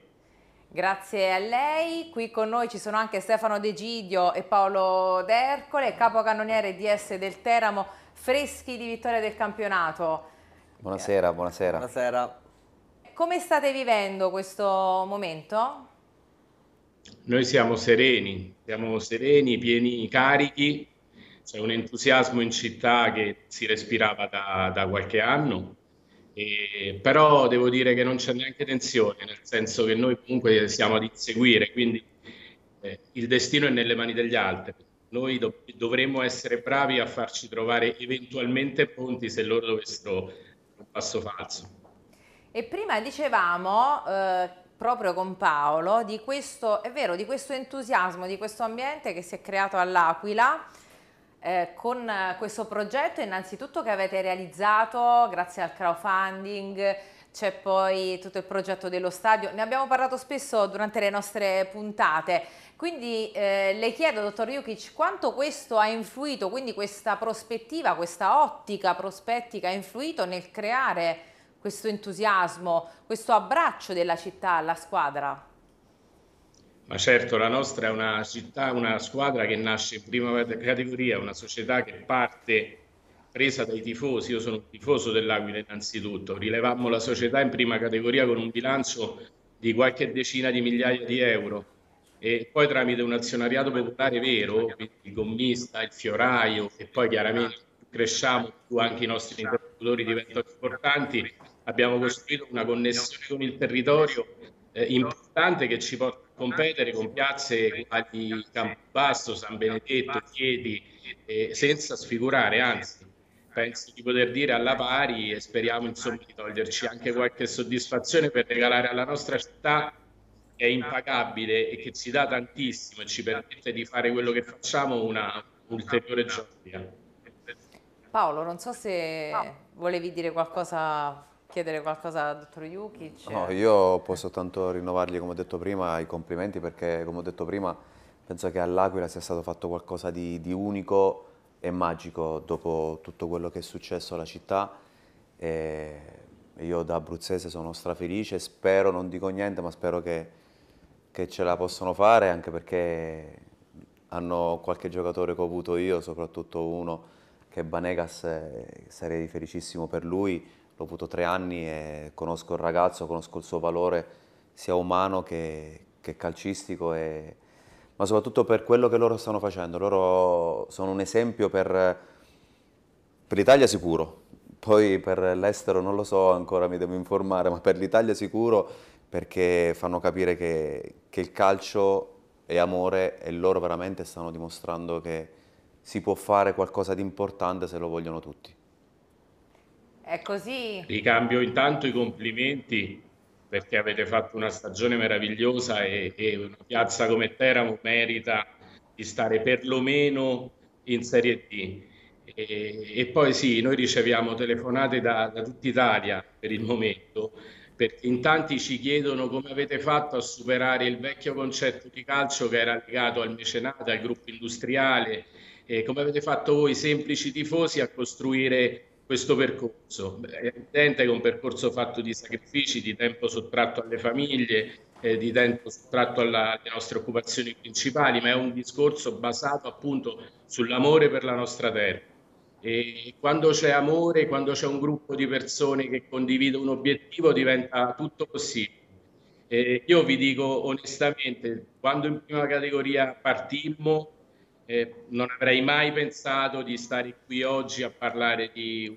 Grazie a lei, qui con noi ci sono anche Stefano De Gidio e Paolo D'Ercole, capocannoniere DS del Teramo, freschi di vittoria del campionato. Buonasera, buonasera. Buonasera. Come state vivendo questo momento? Noi siamo sereni, siamo sereni, pieni di carichi, c'è un entusiasmo in città che si respirava da, da qualche anno, e, però devo dire che non c'è neanche tensione, nel senso che noi comunque siamo ad inseguire, quindi eh, il destino è nelle mani degli altri. Noi do- dovremmo essere bravi a farci trovare eventualmente pronti se loro dovessero un passo falso. E prima dicevamo eh, proprio con Paolo di questo, è vero, di questo entusiasmo, di questo ambiente che si è creato all'Aquila eh, con questo progetto innanzitutto che avete realizzato grazie al crowdfunding, c'è poi tutto il progetto dello stadio, ne abbiamo parlato spesso durante le nostre puntate, quindi eh, le chiedo, dottor Jukic, quanto questo ha influito, quindi questa prospettiva, questa ottica prospettica ha influito nel creare questo entusiasmo, questo abbraccio della città alla squadra? Ma certo, la nostra è una città, una squadra che nasce in prima categoria, una società che parte presa dai tifosi. Io sono un tifoso dell'Aquila innanzitutto. Rilevammo la società in prima categoria con un bilancio di qualche decina di migliaia di euro e poi tramite un azionariato popolare vero, il gommista, il fioraio e poi chiaramente cresciamo anche i nostri interlocutori diventano importanti abbiamo costruito una connessione con il territorio eh, importante che ci porta a competere con piazze quali Campobasso, San Benedetto, Chiedi, eh, senza sfigurare, anzi penso di poter dire alla pari e speriamo insomma di toglierci anche qualche soddisfazione per regalare alla nostra città che è impagabile e che ci dà tantissimo e ci permette di fare quello che facciamo una ulteriore gioia. Paolo, non so se volevi dire qualcosa chiedere qualcosa al dottor Jukic? No, io posso tanto rinnovargli, come ho detto prima, i complimenti perché, come ho detto prima, penso che all'Aquila sia stato fatto qualcosa di, di unico e magico dopo tutto quello che è successo alla città. E io da abruzzese sono strafelice, spero, non dico niente, ma spero che, che ce la possano fare, anche perché hanno qualche giocatore che ho avuto io, soprattutto uno che è Banegas, eh, sarei felicissimo per lui, l'ho avuto tre anni e conosco il ragazzo, conosco il suo valore sia umano che, che calcistico, e, ma soprattutto per quello che loro stanno facendo. Loro sono un esempio per, per l'Italia sicuro, poi per l'estero non lo so ancora, mi devo informare, ma per l'Italia sicuro perché fanno capire che, che il calcio è amore e loro veramente stanno dimostrando che si può fare qualcosa di importante se lo vogliono tutti. È così. Ricambio intanto i complimenti perché avete fatto una stagione meravigliosa e, e una piazza come Teramo merita di stare perlomeno in Serie D. E, e, poi sì, noi riceviamo telefonate da, da tutta Italia per il momento, perché in tanti ci chiedono come avete fatto a superare il vecchio concetto di calcio che era legato al mecenato, al gruppo industriale, e come avete fatto voi semplici tifosi a costruire questo percorso. È evidente che è un percorso fatto di sacrifici, di tempo sottratto alle famiglie, eh, di tempo sottratto alla, alle nostre occupazioni principali, ma è un discorso basato appunto sull'amore per la nostra terra. E quando c'è amore, quando c'è un gruppo di persone che condivide un obiettivo, diventa tutto possibile. Eh, io vi dico onestamente, quando in prima categoria partimmo, eh, non avrei mai pensato di stare qui oggi a parlare di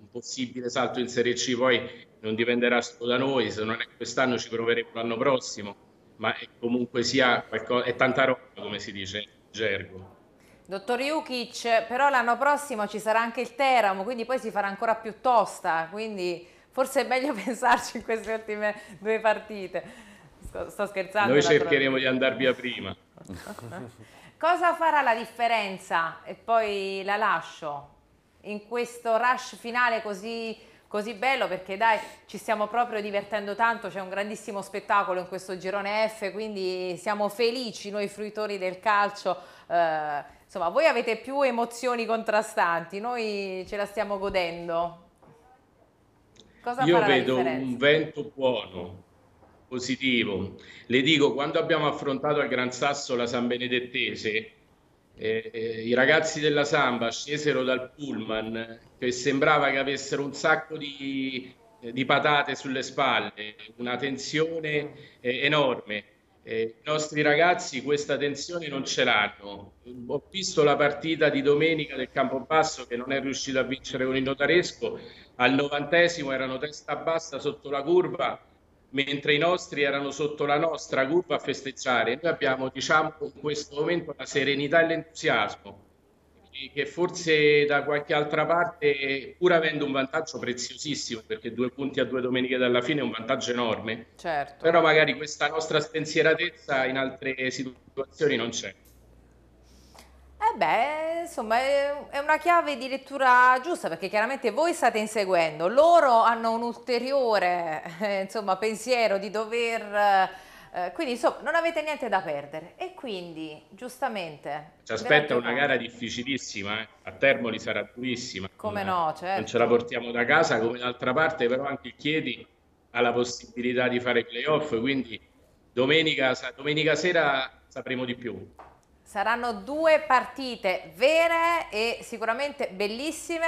un possibile salto in Serie C, poi non dipenderà solo da noi, se non è quest'anno ci proveremo l'anno prossimo, ma è comunque sia qualcosa, è tanta roba come si dice in gergo. Dottor Jukic, però l'anno prossimo ci sarà anche il Teramo, quindi poi si farà ancora più tosta, quindi forse è meglio pensarci in queste ultime due partite. Sto scherzando. Noi cercheremo di andare via prima. Cosa farà la differenza, e poi la lascio, in questo rush finale così, così bello? Perché dai, ci stiamo proprio divertendo tanto, c'è un grandissimo spettacolo in questo girone F, quindi siamo felici noi fruitori del calcio. Eh, insomma, voi avete più emozioni contrastanti, noi ce la stiamo godendo. Cosa Io vedo un vento buono, positivo. Le dico, quando abbiamo affrontato al Gran Sasso la San Benedettese, eh, eh, i ragazzi della Samba scesero dal pullman che sembrava che avessero un sacco di, eh, di patate sulle spalle, una tensione eh, enorme. Eh, I nostri ragazzi questa tensione non ce l'hanno. Ho visto la partita di domenica del Campobasso che non è riuscito a vincere con il notaresco. Al novantesimo erano testa bassa sotto la curva mentre i nostri erano sotto la nostra curva a festeggiare. Noi abbiamo, diciamo, in questo momento la serenità e l'entusiasmo che forse da qualche altra parte, pur avendo un vantaggio preziosissimo, perché due punti a due domeniche dalla fine è un vantaggio enorme, certo. però magari questa nostra spensieratezza in altre situazioni non c'è beh, insomma, è una chiave di lettura giusta perché chiaramente voi state inseguendo, loro hanno un ulteriore eh, insomma, pensiero di dover... Eh, eh, quindi insomma, non avete niente da perdere e quindi giustamente... Ci aspetta una gara difficilissima, eh. a Termoli sarà durissima. Come no, certo. Non ce la portiamo da casa, come d'altra parte però anche il Chiedi ha la possibilità di fare playoff, quindi domenica, domenica sera sapremo di più. Saranno due partite vere e sicuramente bellissime.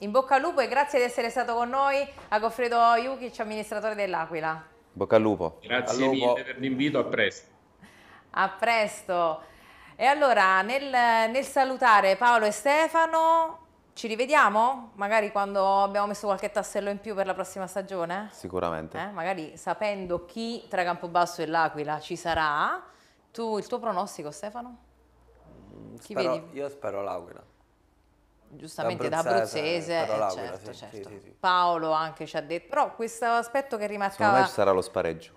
In bocca al lupo e grazie di essere stato con noi a Goffredo Jukic, amministratore dell'Aquila. Bocca al lupo. Grazie al lupo. mille per l'invito, a presto. A presto. E allora nel, nel salutare Paolo e Stefano ci rivediamo? Magari quando abbiamo messo qualche tassello in più per la prossima stagione? Sicuramente. Eh? Magari sapendo chi tra Campobasso e l'Aquila ci sarà. Tu, il tuo pronostico Stefano? spero, io spero L'Aquila. Giustamente da abruzzese, da certo, sì, certo. Sì, sì, Paolo anche ci ha detto, però questo aspetto che rimarcava... Secondo me sarà lo spareggio.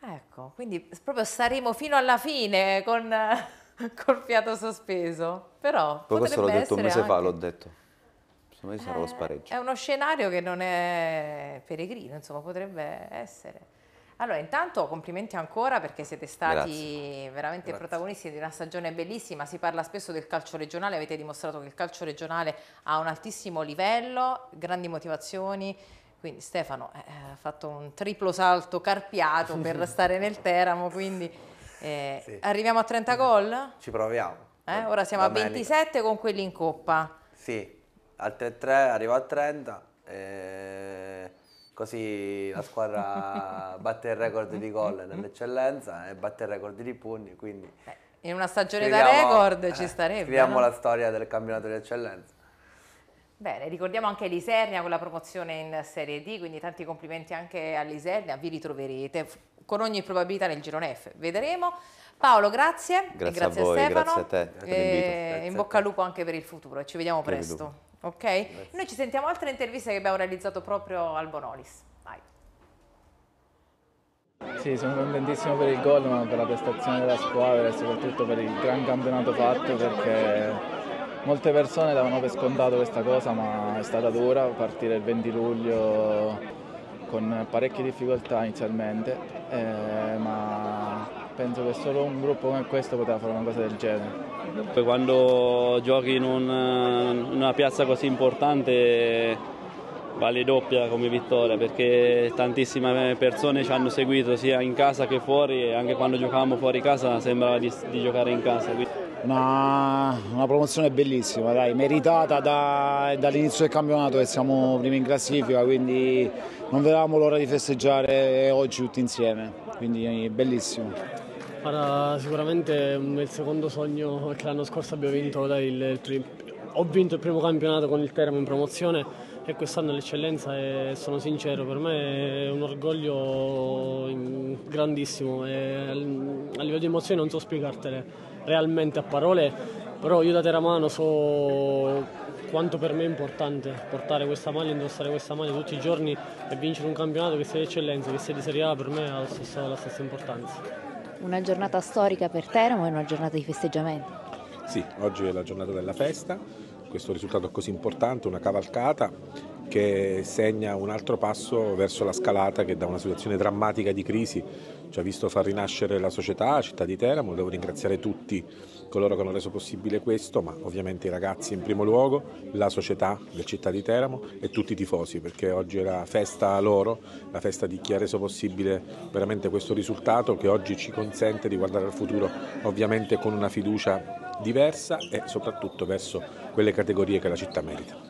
Ecco, quindi proprio saremo fino alla fine con col fiato sospeso, però... Poi questo l'ho detto un mese anche... fa, l'ho detto. Secondo me sarà eh, lo spareggio. È uno scenario che non è peregrino, insomma, potrebbe essere. Allora, intanto complimenti ancora perché siete stati Grazie. veramente Grazie. protagonisti di una stagione bellissima, si parla spesso del calcio regionale, avete dimostrato che il calcio regionale ha un altissimo livello, grandi motivazioni, quindi Stefano eh, eh ha fatto un triplo salto carpiato per stare nel Teramo, quindi eh, sì. arriviamo a 30 gol? Ci proviamo. Eh? Ora siamo a 27 con quelli in coppa. Sì, al 3-3 arrivo a 30. E eh, così la squadra batte il record di gol nell'eccellenza e batte il record di pugni, quindi... Beh, in una stagione scriviamo, da record eh, ci starebbe. Scriviamo no? la storia del campionato di eccellenza. Bene, ricordiamo anche l'Isernia con la promozione in Serie D, quindi tanti complimenti anche all'Isernia, vi ritroverete con ogni probabilità nel girone F, vedremo. Paolo, grazie. Grazie, grazie a, voi, Stefano. Grazie a te. Grazie in bocca al lupo anche per il futuro e ci vediamo Credo. presto. Ok? Grazie. Noi ci sentiamo altre interviste che abbiamo realizzato proprio al Bonolis. Vai. Sì, sono contentissimo per il gol, ma per la prestazione della squadra e soprattutto per il gran campionato fatto perché molte persone davano per scontato questa cosa, ma è stata dura partire il 20 luglio con parecchie difficoltà inizialmente, eh, ma penso che solo un gruppo come questo poteva fare una cosa del genere. Quando giochi in, un, eh, in una piazza così importante vale doppia come vittoria perché tantissime persone ci hanno seguito sia in casa che fuori e anche quando giocavamo fuori casa sembrava di, di giocare in casa. Una, una, promozione bellissima, dai, meritata da, dall'inizio del campionato che siamo primi in classifica, quindi non vedevamo l'ora di festeggiare oggi tutti insieme, quindi bellissimo. Guarda, sicuramente il secondo sogno che l'anno scorso abbiamo vinto il, il prim- ho vinto il primo campionato con il Teramo in promozione e quest'anno l'eccellenza e sono sincero, per me è un orgoglio grandissimo e a livello di emozioni non so spiegartele realmente a parole, però io da Teramano so quanto per me è importante portare questa maglia, indossare questa maglia tutti i giorni e vincere un campionato che sia di eccellenza, che sia di Serie A, per me ha la stessa, la stessa importanza. Una giornata storica per Teramo e una giornata di festeggiamento. Sì, oggi è la giornata della festa, questo risultato così importante, una cavalcata che segna un altro passo verso la scalata che da una situazione drammatica di crisi ci ha visto far rinascere la società, la città di Teramo. Devo ringraziare tutti coloro che hanno reso possibile questo, ma ovviamente i ragazzi in primo luogo, la società della città di Teramo e tutti i tifosi, perché oggi è la festa loro, la festa di chi ha reso possibile veramente questo risultato che oggi ci consente di guardare al futuro ovviamente con una fiducia diversa e soprattutto verso quelle categorie che la città merita.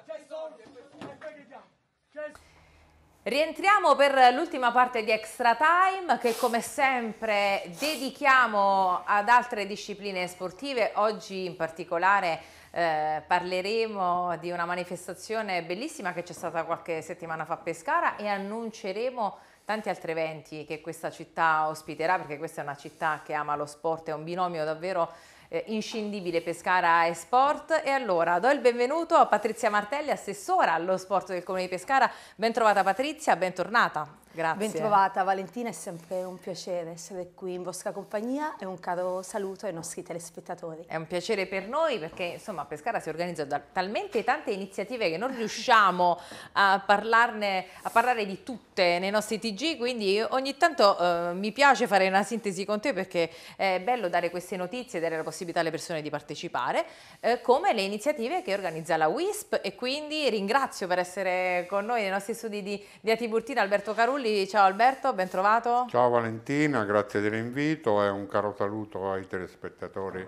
Rientriamo per l'ultima parte di Extra Time che come sempre dedichiamo ad altre discipline sportive, oggi in particolare eh, parleremo di una manifestazione bellissima che c'è stata qualche settimana fa a Pescara e annunceremo tanti altri eventi che questa città ospiterà perché questa è una città che ama lo sport, è un binomio davvero eh, inscindibile Pescara e Sport. E allora do il benvenuto a Patrizia Martelli, assessora allo sport del Comune di Pescara. Ben trovata Patrizia, bentornata. Grazie. Bentrovata Valentina, è sempre un piacere essere qui in vostra compagnia e un caro saluto ai nostri telespettatori. È un piacere per noi perché insomma a Pescara si organizzano talmente tante iniziative che non riusciamo a, parlarne, a parlare di tutte nei nostri TG, quindi ogni tanto eh, mi piace fare una sintesi con te perché è bello dare queste notizie, e dare la possibilità alle persone di partecipare, eh, come le iniziative che organizza la WISP e quindi ringrazio per essere con noi nei nostri studi di, di Atiburtina Alberto Carulli Cerulli. Ciao Alberto, ben trovato. Ciao Valentina, grazie dell'invito e un caro saluto ai telespettatori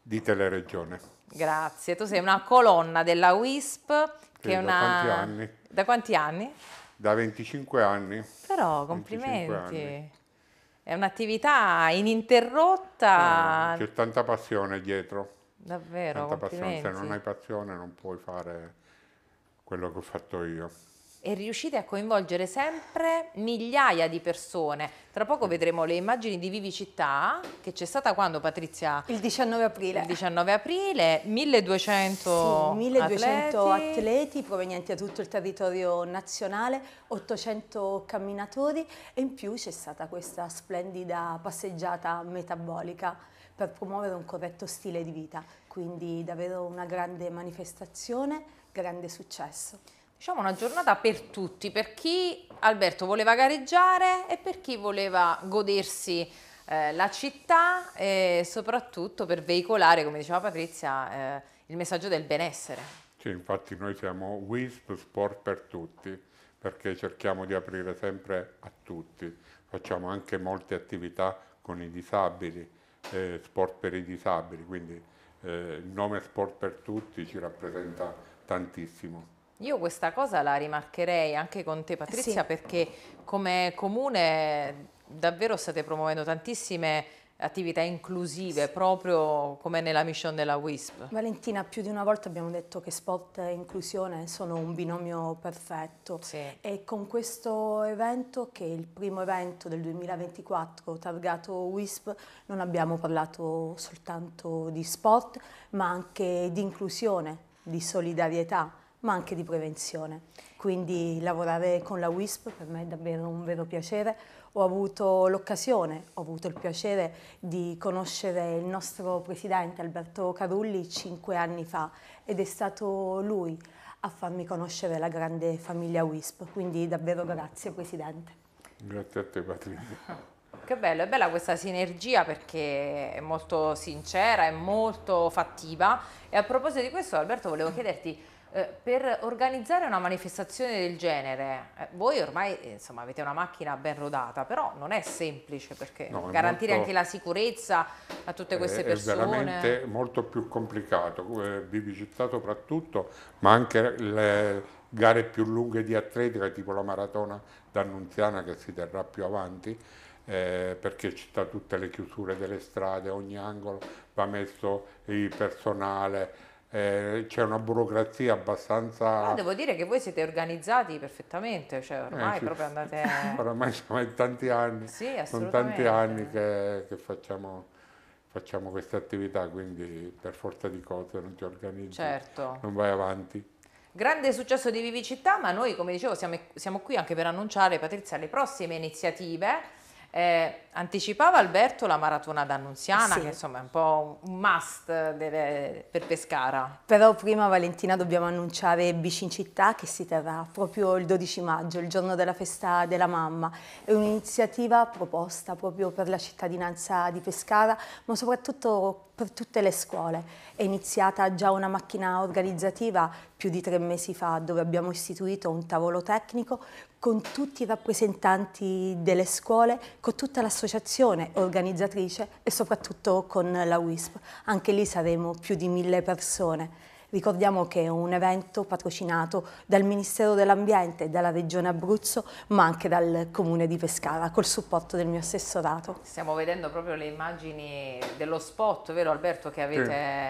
di Teleregione. Grazie, tu sei una colonna della WISP che sì, è una... Da quanti anni? Da quanti anni? Da 25 anni. Però, complimenti. Anni. È un'attività ininterrotta. Eh, c'è tanta passione dietro. Davvero, tanta passione. Se non hai passione non puoi fare quello che ho fatto io e riuscite a coinvolgere sempre migliaia di persone. Tra poco vedremo le immagini di Vivicità che c'è stata quando Patrizia? Il 19 aprile. Il 19 aprile, 1200, sì, 1200 atleti. atleti. provenienti da tutto il territorio nazionale, 800 camminatori e in più c'è stata questa splendida passeggiata metabolica per promuovere un corretto stile di vita. Quindi davvero una grande manifestazione, grande successo diciamo una giornata per tutti, per chi Alberto voleva gareggiare e per chi voleva godersi eh, la città e soprattutto per veicolare, come diceva Patrizia, eh, il messaggio del benessere. Sì, infatti noi siamo WISP Sport per tutti, perché cerchiamo di aprire sempre a tutti. Facciamo anche molte attività con i disabili, eh, sport per i disabili, quindi eh, il nome Sport per tutti ci rappresenta tantissimo. Io questa cosa la rimarcherei anche con te Patrizia sì. perché come comune davvero state promuovendo tantissime attività inclusive, proprio come nella mission della WISP. Valentina, più di una volta abbiamo detto che sport e inclusione sono un binomio perfetto sì. e con questo evento, che è il primo evento del 2024 targato WISP, non abbiamo parlato soltanto di sport, ma anche di inclusione, di solidarietà ma anche di prevenzione. Quindi lavorare con la WISP per me è davvero un vero piacere. Ho avuto l'occasione, ho avuto il piacere di conoscere il nostro presidente Alberto Carulli cinque anni fa ed è stato lui a farmi conoscere la grande famiglia WISP, quindi davvero grazie Presidente. Grazie a te Patrizia. Che bello, è bella questa sinergia perché è molto sincera, è molto fattiva e a proposito di questo Alberto volevo chiederti eh, per organizzare una manifestazione del genere, eh, voi ormai eh, insomma, avete una macchina ben rodata, però non è semplice perché no, garantire molto, anche la sicurezza a tutte queste è, persone. È veramente molto più complicato, bibicità soprattutto, ma anche le gare più lunghe di atletica, tipo la maratona d'Annunziana che si terrà più avanti, eh, perché ci sono tutte le chiusure delle strade, ogni angolo va messo il personale, eh, c'è una burocrazia abbastanza... No, devo dire che voi siete organizzati perfettamente, cioè eh, ormai eh, sì, proprio andate... Ormai sono tanti anni, sì, sono tanti anni che, che facciamo, facciamo queste attività, quindi per forza di cose non ti organizzi, certo. non vai avanti. Grande successo di Vivicità, ma noi come dicevo siamo, siamo qui anche per annunciare Patrizia le prossime iniziative eh, anticipava Alberto la maratona d'Annunziana, sì. che insomma è un po' un must delle, per Pescara. Però prima Valentina dobbiamo annunciare Bici in città che si terrà proprio il 12 maggio, il giorno della festa della mamma. È un'iniziativa proposta proprio per la cittadinanza di Pescara, ma soprattutto per tutte le scuole. È iniziata già una macchina organizzativa più di tre mesi fa dove abbiamo istituito un tavolo tecnico con tutti i rappresentanti delle scuole, con tutta l'associazione organizzatrice e soprattutto con la WISP. Anche lì saremo più di mille persone. Ricordiamo che è un evento patrocinato dal Ministero dell'Ambiente, e dalla Regione Abruzzo, ma anche dal Comune di Pescara, col supporto del mio assessorato. Stiamo vedendo proprio le immagini dello spot, vero Alberto, che avete...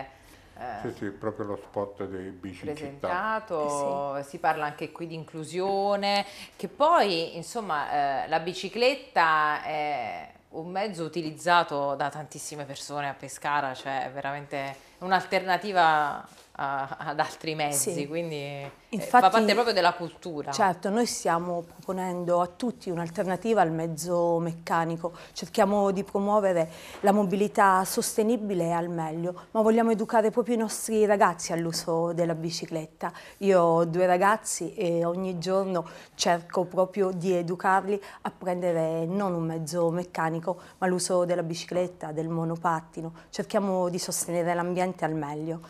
Sì. Eh, sì, sì, proprio lo spot dei bici presentato, eh, sì. si parla anche qui di inclusione, che poi insomma eh, la bicicletta è un mezzo utilizzato da tantissime persone a Pescara, cioè è veramente un'alternativa a, ad altri mezzi, sì. quindi eh, Infatti, fa parte proprio della cultura. Certo, noi stiamo proponendo a tutti un'alternativa al mezzo meccanico, cerchiamo di promuovere la mobilità sostenibile al meglio, ma vogliamo educare proprio i nostri ragazzi all'uso della bicicletta. Io ho due ragazzi e ogni giorno cerco proprio di educarli a prendere non un mezzo meccanico, ma l'uso della bicicletta, del monopattino. Cerchiamo di sostenere l'ambiente al meglio.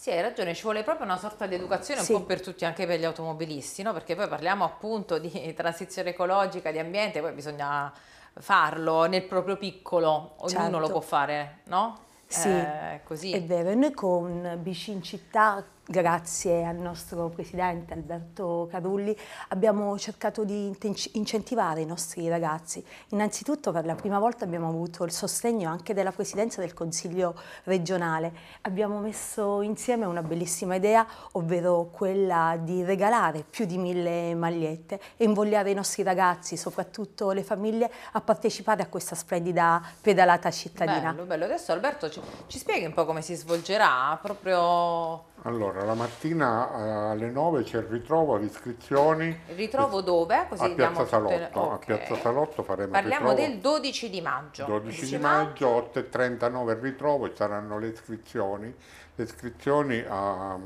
Sì, hai ragione, ci vuole proprio una sorta di educazione sì. un po' per tutti, anche per gli automobilisti, no? perché poi parliamo appunto di transizione ecologica, di ambiente, poi bisogna farlo nel proprio piccolo, ognuno certo. lo può fare, no? Sì, eh, così. è vero, noi con Bici in città grazie al nostro presidente Alberto Carulli, abbiamo cercato di incentivare i nostri ragazzi. Innanzitutto per la prima volta abbiamo avuto il sostegno anche della presidenza del Consiglio regionale. Abbiamo messo insieme una bellissima idea, ovvero quella di regalare più di mille magliette e invogliare i nostri ragazzi, soprattutto le famiglie, a partecipare a questa splendida pedalata cittadina. Bello, bello. Adesso Alberto ci, ci spieghi un po' come si svolgerà proprio... Allora, allora, la mattina eh, alle 9 c'è il ritrovo alle iscrizioni. Il ritrovo dove? Così a Piazza Salotto. Okay. A Piazza Salotto faremo Parliamo del 12 di maggio. 12, di maggio, maggio. 8.39 il ritrovo ci saranno le iscrizioni. Le iscrizioni a,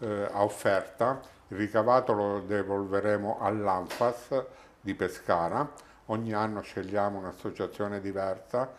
eh, a offerta, il ricavato lo devolveremo all'Anfas di Pescara. Ogni anno scegliamo un'associazione diversa.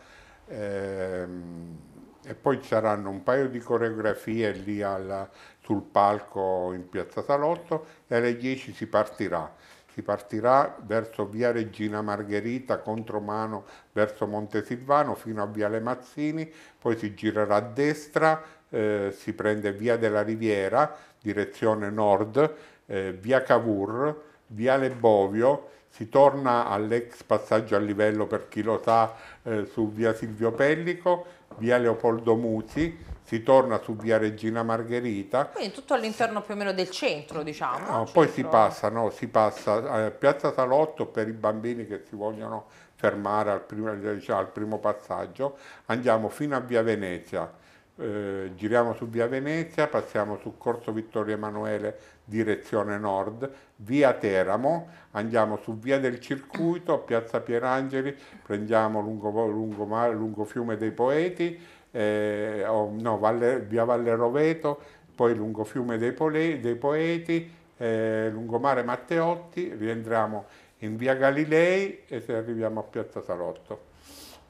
Ehm, e poi ci saranno un paio di coreografie lì al sul palco in piazza Salotto e alle 10 si partirà. Si partirà verso via Regina Margherita, contromano verso Monte Silvano fino a via Le Mazzini, poi si girerà a destra, eh, si prende via della Riviera, direzione nord, eh, via Cavour, viale Bovio, si torna all'ex passaggio a livello per chi lo sa eh, su via Silvio Pellico via Leopoldo Muzzi, si torna su via Regina Margherita. Quindi tutto all'interno più o meno del centro, diciamo. No, centro. poi si passa, no, si passa a eh, Piazza Salotto per i bambini che si vogliono fermare al primo, diciamo, al primo passaggio, andiamo fino a via Venezia eh, giriamo su via Venezia, passiamo su Corso Vittorio Emanuele direzione nord, via Teramo, andiamo su via del Circuito, piazza Pierangeli, prendiamo lungo, lungo, lungo fiume dei Poeti, eh, oh, no, Valle, via Valle Roveto, poi lungo fiume dei, Pole, dei Poeti, eh, lungomare Matteotti, rientriamo in via Galilei e arriviamo a piazza Salotto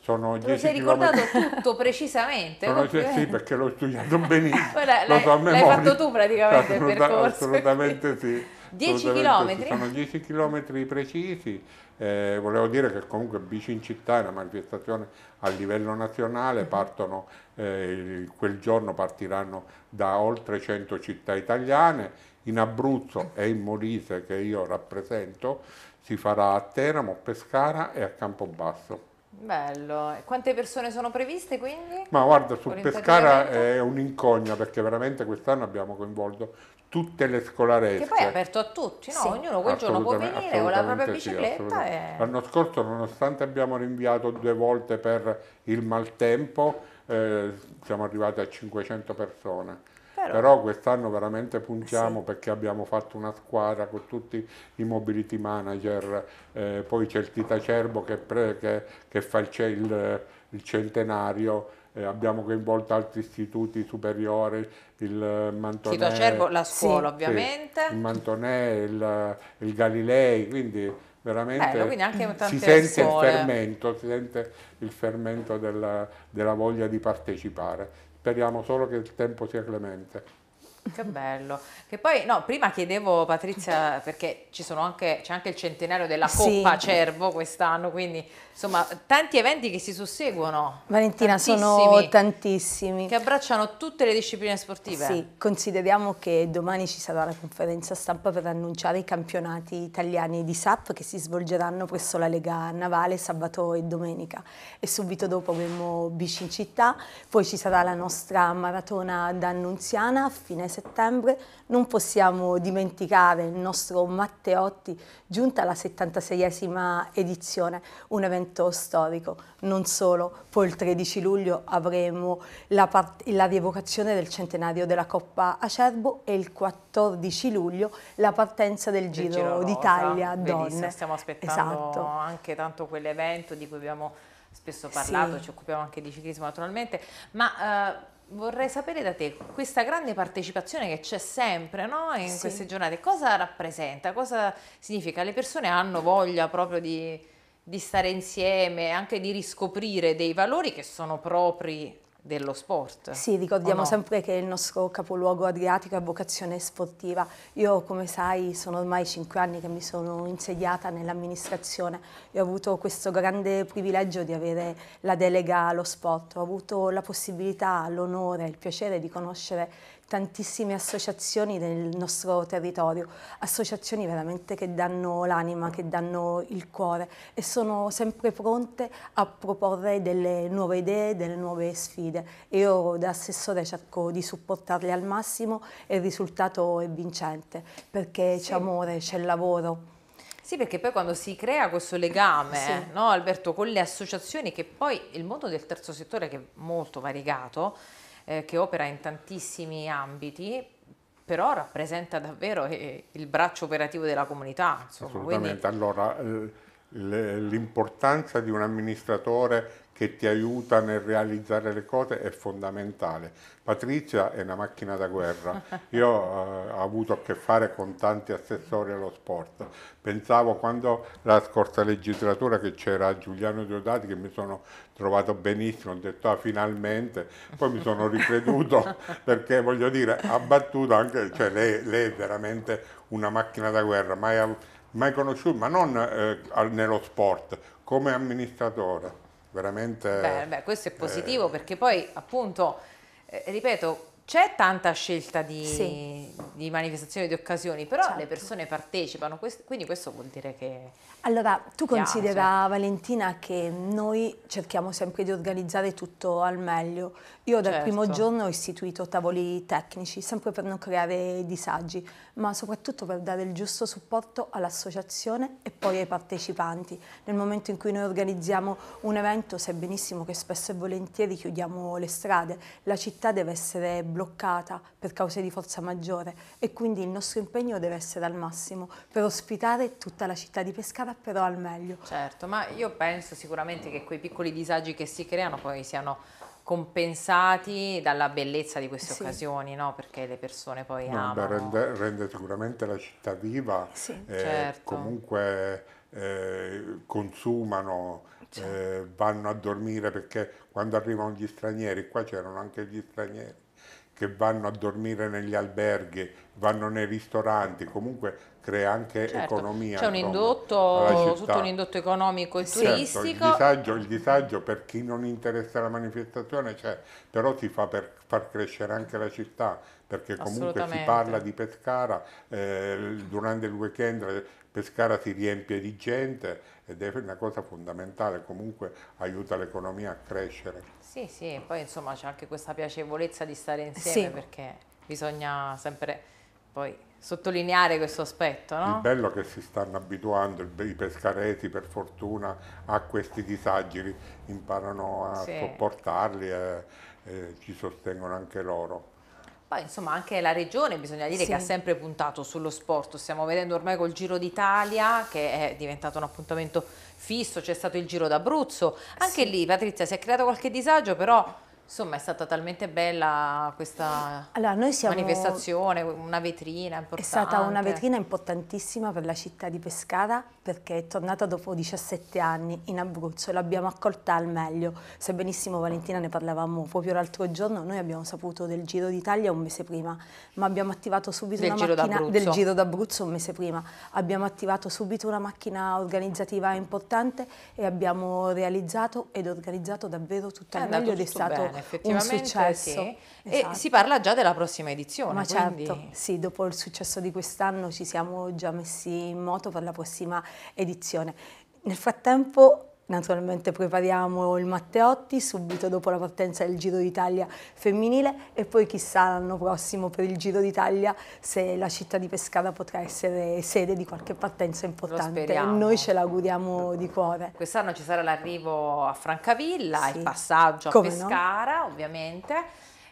sono Te lo sei ricordato tutto precisamente? Sono, sì, perché l'ho studiato benissimo. Poi la, lo so a memoria. L'hai fatto tu praticamente il percorso. Assolutamente sì. 10 km? Sì. Sono 10 km precisi. Eh, volevo dire che comunque Bici in città è una manifestazione a livello nazionale, mm-hmm. partono, eh, quel giorno partiranno da oltre 100 città italiane, in Abruzzo e in Molise che io rappresento si farà a Teramo, Pescara e a Campobasso. Bello, quante persone sono previste quindi? Ma guarda, sul Pescara è un'incognita perché veramente quest'anno abbiamo coinvolto tutte le scolaresche. Che poi è aperto a tutti, no? Sì. Ognuno quel giorno può venire con la propria bicicletta. Sì, e... L'anno scorso, nonostante abbiamo rinviato due volte per il maltempo, eh, siamo arrivati a 500 persone. Però, Però quest'anno veramente puntiamo sì. perché abbiamo fatto una squadra con tutti i mobility manager, eh, poi c'è il Tita Cerbo che, pre, che, che fa il, il, il centenario, eh, abbiamo coinvolto altri istituti superiori, il Mantonè, Tito Cerbo, la scuola sì, ovviamente, sì, il Mantonè, il, il Galilei, quindi veramente Bello, si sente il fermento, si sente il fermento della, della voglia di partecipare. Speriamo solo che il tempo sia clemente. Che bello. Che poi, no, prima chiedevo Patrizia, perché ci sono anche, c'è anche il centenario della Coppa sì. Cervo quest'anno, quindi insomma tanti eventi che si susseguono. Valentina, tantissimi, sono tantissimi. Che abbracciano tutte le discipline sportive. Sì, consideriamo che domani ci sarà la conferenza stampa per annunciare i campionati italiani di SAP che si svolgeranno presso la Lega Navale sabato e domenica. E subito dopo avremo bici in città, poi ci sarà la nostra maratona d'Annunziana a fine settimana settembre non possiamo dimenticare il nostro Matteotti giunta alla 76esima edizione, un evento storico, non solo, poi il 13 luglio avremo la, la rievocazione del centenario della Coppa Acerbo e il 14 luglio la partenza del, Giro, Giro d'Italia donne. Stiamo aspettando esatto. anche tanto quell'evento di cui abbiamo spesso parlato, sì. ci occupiamo anche di ciclismo naturalmente, ma... Eh, vorrei sapere da te questa grande partecipazione che c'è sempre no? in sì. queste giornate, cosa rappresenta, cosa significa? Le persone hanno voglia proprio di, di stare insieme, anche di riscoprire dei valori che sono propri dello sport. Sì, ricordiamo no? sempre che il nostro capoluogo adriatico è vocazione sportiva. Io, come sai, sono ormai cinque anni che mi sono insediata nell'amministrazione e ho avuto questo grande privilegio di avere la delega allo sport. Ho avuto la possibilità, l'onore, il piacere di conoscere tantissime associazioni nel nostro territorio, associazioni veramente che danno l'anima, che danno il cuore e sono sempre pronte a proporre delle nuove idee, delle nuove sfide. Io da assessore cerco di supportarle al massimo e il risultato è vincente perché sì. c'è amore, c'è lavoro. Sì, perché poi quando si crea questo legame, sì. no, Alberto, con le associazioni, che poi il mondo del terzo settore, che è molto variegato, eh, che opera in tantissimi ambiti, però rappresenta davvero eh, il braccio operativo della comunità. Insomma. Assolutamente, Quindi... allora eh, l'importanza di un amministratore che ti aiuta nel realizzare le cose è fondamentale. Patrizia è una macchina da guerra, io eh, ho avuto a che fare con tanti assessori allo sport, pensavo quando la scorsa legislatura che c'era Giuliano Diodati che mi sono trovato benissimo, ho detto ah, finalmente, poi mi sono ricreduto perché voglio dire ha battuto anche, cioè lei, lei è veramente una macchina da guerra, mai, mai conosciuta, ma non eh, nello sport, come amministratore veramente... Beh, beh questo è eh, positivo eh, perché poi appunto, eh, ripeto, c'è tanta scelta di, sì. di, manifestazioni, di occasioni, però certo. le persone partecipano, quindi questo vuol dire che... Allora, tu piace. considera Valentina che noi cerchiamo sempre di organizzare tutto al meglio. Io dal certo. primo giorno ho istituito tavoli tecnici, sempre per non creare disagi, ma soprattutto per dare il giusto supporto all'associazione e poi ai partecipanti. Nel momento in cui noi organizziamo un evento, sai benissimo che spesso e volentieri chiudiamo le strade, la città deve essere bloccata bloccata per cause di forza maggiore e quindi il nostro impegno deve essere al massimo per ospitare tutta la città di Pescara però al meglio. Certo, ma io penso sicuramente che quei piccoli disagi che si creano poi siano compensati dalla bellezza di queste sì. occasioni, no? perché le persone poi no, amano. Rende, rende, sicuramente la città viva, sì, eh, certo. comunque eh, consumano, certo. eh, vanno a dormire perché quando arrivano gli stranieri, qua c'erano anche gli stranieri, che vanno a dormire negli alberghi, vanno nei ristoranti, comunque crea anche certo. economia. C'è un indotto, tutto un indotto economico e certo, turistico. Il disagio, il disagio, per chi non interessa la manifestazione c'è, però si fa per far crescere anche la città, perché comunque si parla di Pescara, eh, durante il weekend Pescara si riempie di gente ed è una cosa fondamentale, comunque aiuta l'economia a crescere. Sì, sì, e poi insomma c'è anche questa piacevolezza di stare insieme sì. perché bisogna sempre poi sottolineare questo aspetto. No? Il bello è che si stanno abituando, i pescareti per fortuna a questi disagi, imparano a sì. sopportarli e, e ci sostengono anche loro. Poi insomma anche la regione bisogna dire sì. che ha sempre puntato sullo sport, stiamo vedendo ormai col Giro d'Italia che è diventato un appuntamento fisso, c'è stato il Giro d'Abruzzo, anche sì. lì Patrizia si è creato qualche disagio però insomma è stata talmente bella questa allora, siamo... manifestazione, una vetrina importante. È stata una vetrina importantissima per la città di Pescara perché è tornata dopo 17 anni in Abruzzo e l'abbiamo accolta al meglio. Se benissimo Valentina ne parlavamo proprio l'altro giorno, noi abbiamo saputo del Giro d'Italia un mese prima, ma abbiamo attivato subito del una Giro macchina del Giro d'Abruzzo un mese prima. Abbiamo attivato subito una macchina organizzativa importante e abbiamo realizzato ed organizzato davvero tutto è eh, al meglio ed è stato bene, un successo. Sì. Esatto. E si parla già della prossima edizione. Ma certo, quindi... certo, sì, dopo il successo di quest'anno ci siamo già messi in moto per la prossima edizione edizione. Nel frattempo Naturalmente prepariamo il Matteotti subito dopo la partenza del Giro d'Italia femminile e poi chissà l'anno prossimo per il Giro d'Italia se la città di Pescara potrà essere sede di qualche partenza importante. Noi ce l'auguriamo di cuore. Quest'anno ci sarà l'arrivo a Francavilla, sì. il passaggio a Come Pescara no? ovviamente.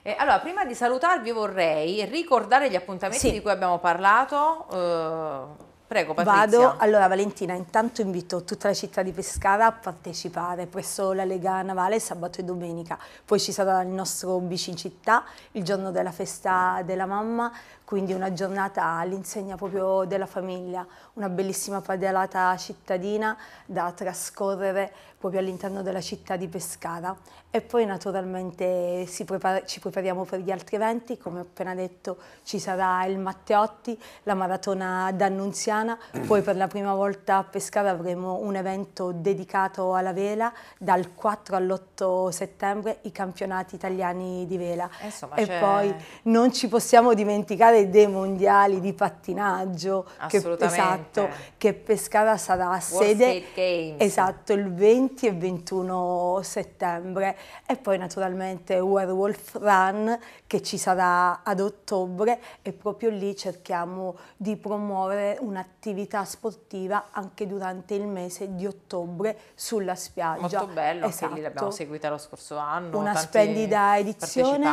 Eh, allora, prima di salutarvi vorrei ricordare gli appuntamenti sì. di cui abbiamo parlato. Eh, Prego, Patrizia. Vado, allora Valentina, intanto invito tutta la città di Pescara a partecipare presso la Lega Navale sabato e domenica, poi ci sarà il nostro bici in città, il giorno della festa della mamma, quindi una giornata all'insegna proprio della famiglia, una bellissima padellata cittadina da trascorrere proprio all'interno della città di Pescara e poi naturalmente prepara, ci prepariamo per gli altri eventi, come ho appena detto ci sarà il Matteotti, la maratona d'Annunziana, poi per la prima volta a Pescara avremo un evento dedicato alla vela dal 4 all'8 settembre, i campionati italiani di vela. Eh, insomma, e poi non ci possiamo dimenticare dei mondiali di pattinaggio, che, esatto, che Pescara sarà a sede esatto, il 20 e 21 settembre e poi naturalmente Werewolf Run che ci sarà ad ottobre e proprio lì cerchiamo di promuovere un'attività sportiva anche durante il mese di ottobre sulla spiaggia. Molto bello, esatto. anche lì l'abbiamo esatto. seguita lo scorso anno. Una splendida edizione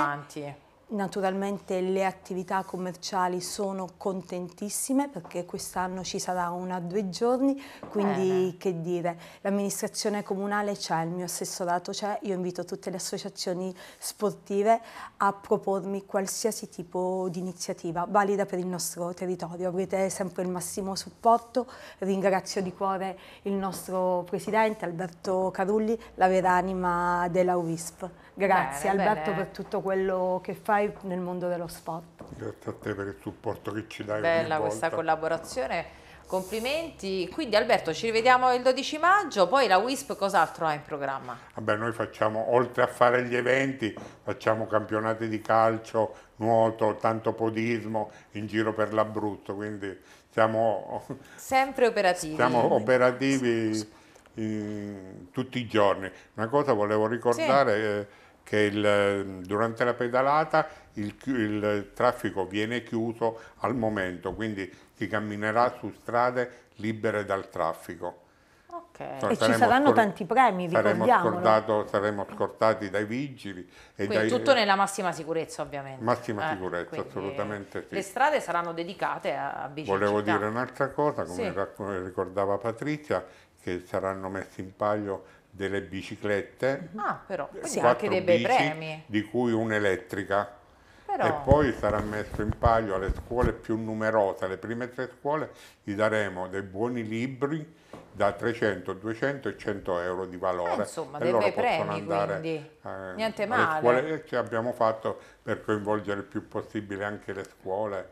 Naturalmente le attività commerciali sono contentissime perché quest'anno ci sarà una o due giorni, quindi Bene. che dire, l'amministrazione comunale c'è, il mio assessorato c'è, io invito tutte le associazioni sportive a propormi qualsiasi tipo di iniziativa valida per il nostro territorio, avrete sempre il massimo supporto, ringrazio di cuore il nostro presidente Alberto Carulli, la vera anima della UISP. Grazie bene, Alberto bene. per tutto quello che fai nel mondo dello sport. Grazie a te per il supporto che ci dai. Bella questa collaborazione. Complimenti, quindi Alberto ci rivediamo il 12 maggio, poi la WISP cos'altro ha in programma? Vabbè noi facciamo, oltre a fare gli eventi, facciamo campionati di calcio, nuoto, tanto podismo in giro per l'Abruzzo, quindi siamo sempre operativi. Siamo operativi in, eh, tutti i giorni. Una cosa volevo ricordare... Sì eh, che il, eh, durante la pedalata il, il, traffico viene chiuso al momento, quindi si camminerà su strade libere dal traffico. Okay. Cioè, e ci saranno tanti premi, vi saremo, saremo scortati dai vigili. E quindi dai, tutto nella massima sicurezza ovviamente. Massima eh, sicurezza, assolutamente eh, sì. Le strade saranno dedicate a, a bicicletta. Volevo dire un'altra cosa, come sì. ricordava Patrizia, che saranno messi in palio delle biciclette. Ah, però sì, anche dei bei premi. Di cui un'elettrica. Però... E poi sarà messo in palio alle scuole più numerose, le prime tre scuole, gli daremo dei buoni libri da 300, 200 e 100 euro di valore. Eh, insomma, dei bei premi, andare, quindi eh, niente male. Scuole, ci abbiamo fatto per coinvolgere il più possibile anche le scuole.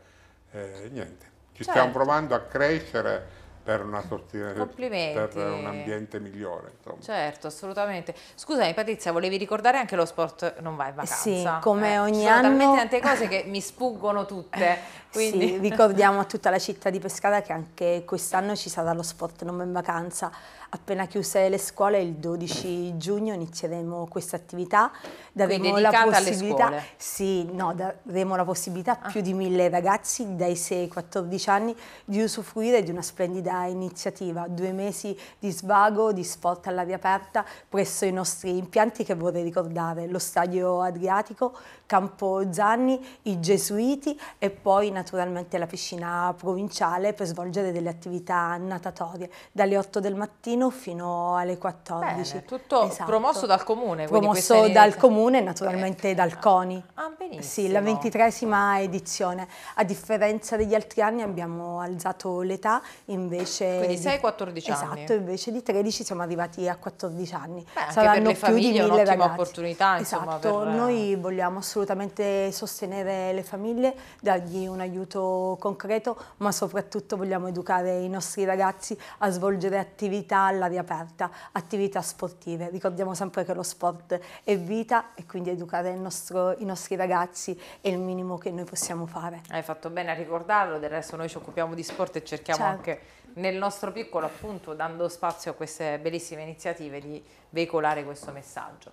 Eh, niente, ci certo. stiamo provando a crescere per, una per un ambiente migliore. Insomma. Certo, assolutamente. Scusami Patrizia, volevi ricordare anche lo sport non va in vacanza? Sì, come eh, ogni anno. Sono talmente tante cose che mi sfuggono tutte. Quindi. Sì, ricordiamo a tutta la città di Pescara che anche quest'anno ci sarà lo sport non in vacanza. Appena chiuse le scuole il 12 giugno inizieremo questa attività. Daremo la possibilità, sì, no, daremo la possibilità a ah. più di mille ragazzi dai 6 ai 14 anni di usufruire di una splendida iniziativa. Due mesi di svago, di sport all'aria aperta presso i nostri impianti che vorrei ricordare, lo Stadio Adriatico, Campozzani, i Gesuiti e poi naturalmente la piscina provinciale per svolgere delle attività natatorie dalle 8 del mattino fino alle 14. Bene, tutto esatto. promosso dal comune. Promosso dal comune e naturalmente eh, dal CONI. Ah, benissimo. Sì, la ventitresima edizione. A differenza degli altri anni abbiamo alzato l'età, invece... Quindi 6-14 esatto, anni. Esatto, invece di 13 siamo arrivati a 14 anni. Beh, Saranno più di 1000 ragazzi. un'ottima opportunità, esatto, insomma. Esatto, per... noi eh, vogliamo assolutamente assolutamente sostenere le famiglie, dargli un aiuto concreto, ma soprattutto vogliamo educare i nostri ragazzi a svolgere attività all'aria aperta, attività sportive. Ricordiamo sempre che lo sport è vita e quindi educare nostro, i nostri ragazzi è il minimo che noi possiamo fare. Hai fatto bene a ricordarlo, del resto noi ci occupiamo di sport e cerchiamo certo. anche nel nostro piccolo appunto dando spazio a queste bellissime iniziative di veicolare questo messaggio.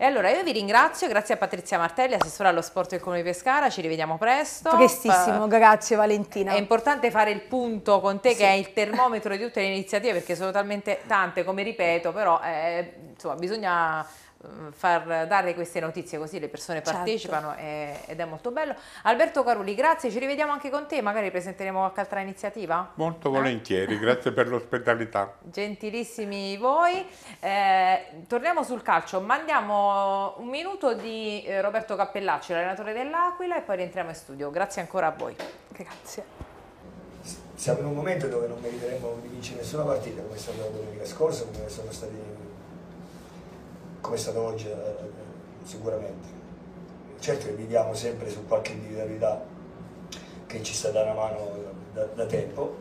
E allora io vi ringrazio, grazie a Patrizia Martelli, assessora allo sport del Comune di Pescara, ci rivediamo presto. Prestissimo, eh, grazie Valentina. È importante fare il punto con te sì. che è il termometro di tutte le iniziative perché sono talmente tante, come ripeto, però eh, insomma bisogna eh, far dare queste notizie così le persone certo. partecipano certo. ed è molto bello. Alberto Caruli, grazie, ci rivediamo anche con te, magari presenteremo qualche altra iniziativa. Molto eh? volentieri, grazie per l'ospitalità. Gentilissimi voi. Eh, torniamo sul calcio, mandiamo un minuto di eh, Roberto Cappellacci, l'allenatore dell'Aquila e poi rientriamo in studio. Grazie ancora a voi. Grazie. Siamo in un momento dove non meriteremo di vincere nessuna partita, come è stato domenica scorsa, come sono stati come è stato oggi eh, sicuramente. Certo che viviamo sempre su qualche individualità che ci sta da una mano da, da tempo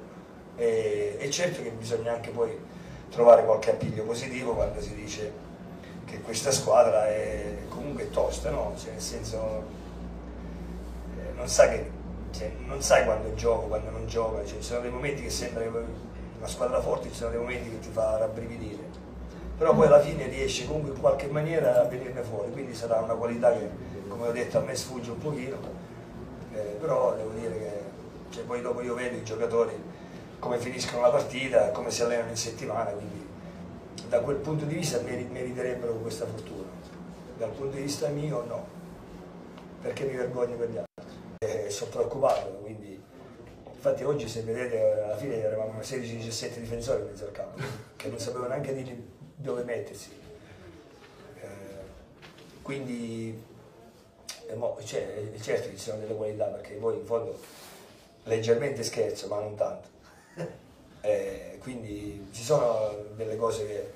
e, e, certo che bisogna anche poi trovare qualche appiglio positivo quando si dice che questa squadra è comunque tosta, no? cioè, nel senso eh, non sai, che, cioè, non sai quando gioco, quando non gioca, cioè, ci sono dei momenti che sembra una squadra forte, ci sono dei momenti che ti fa rabbrividire però poi alla fine riesce comunque in qualche maniera a venirne fuori, quindi sarà una qualità che come ho detto a me sfugge un pochino, eh, però devo dire che cioè, poi dopo io vedo i giocatori come finiscono la partita, come si allenano in settimana, quindi da quel punto di vista meriterebbero questa fortuna, dal punto di vista mio no, perché mi vergogno per gli altri, e eh, sono preoccupato, quindi infatti oggi se vedete alla fine eravamo 16-17 difensori in mezzo al campo, che non sapevo neanche di dove mettersi. Eh, quindi, eh, mo, cioè, eh, certo ci sono delle qualità, perché voi in fondo leggermente scherzo, ma non tanto. Eh, quindi ci sono delle cose che,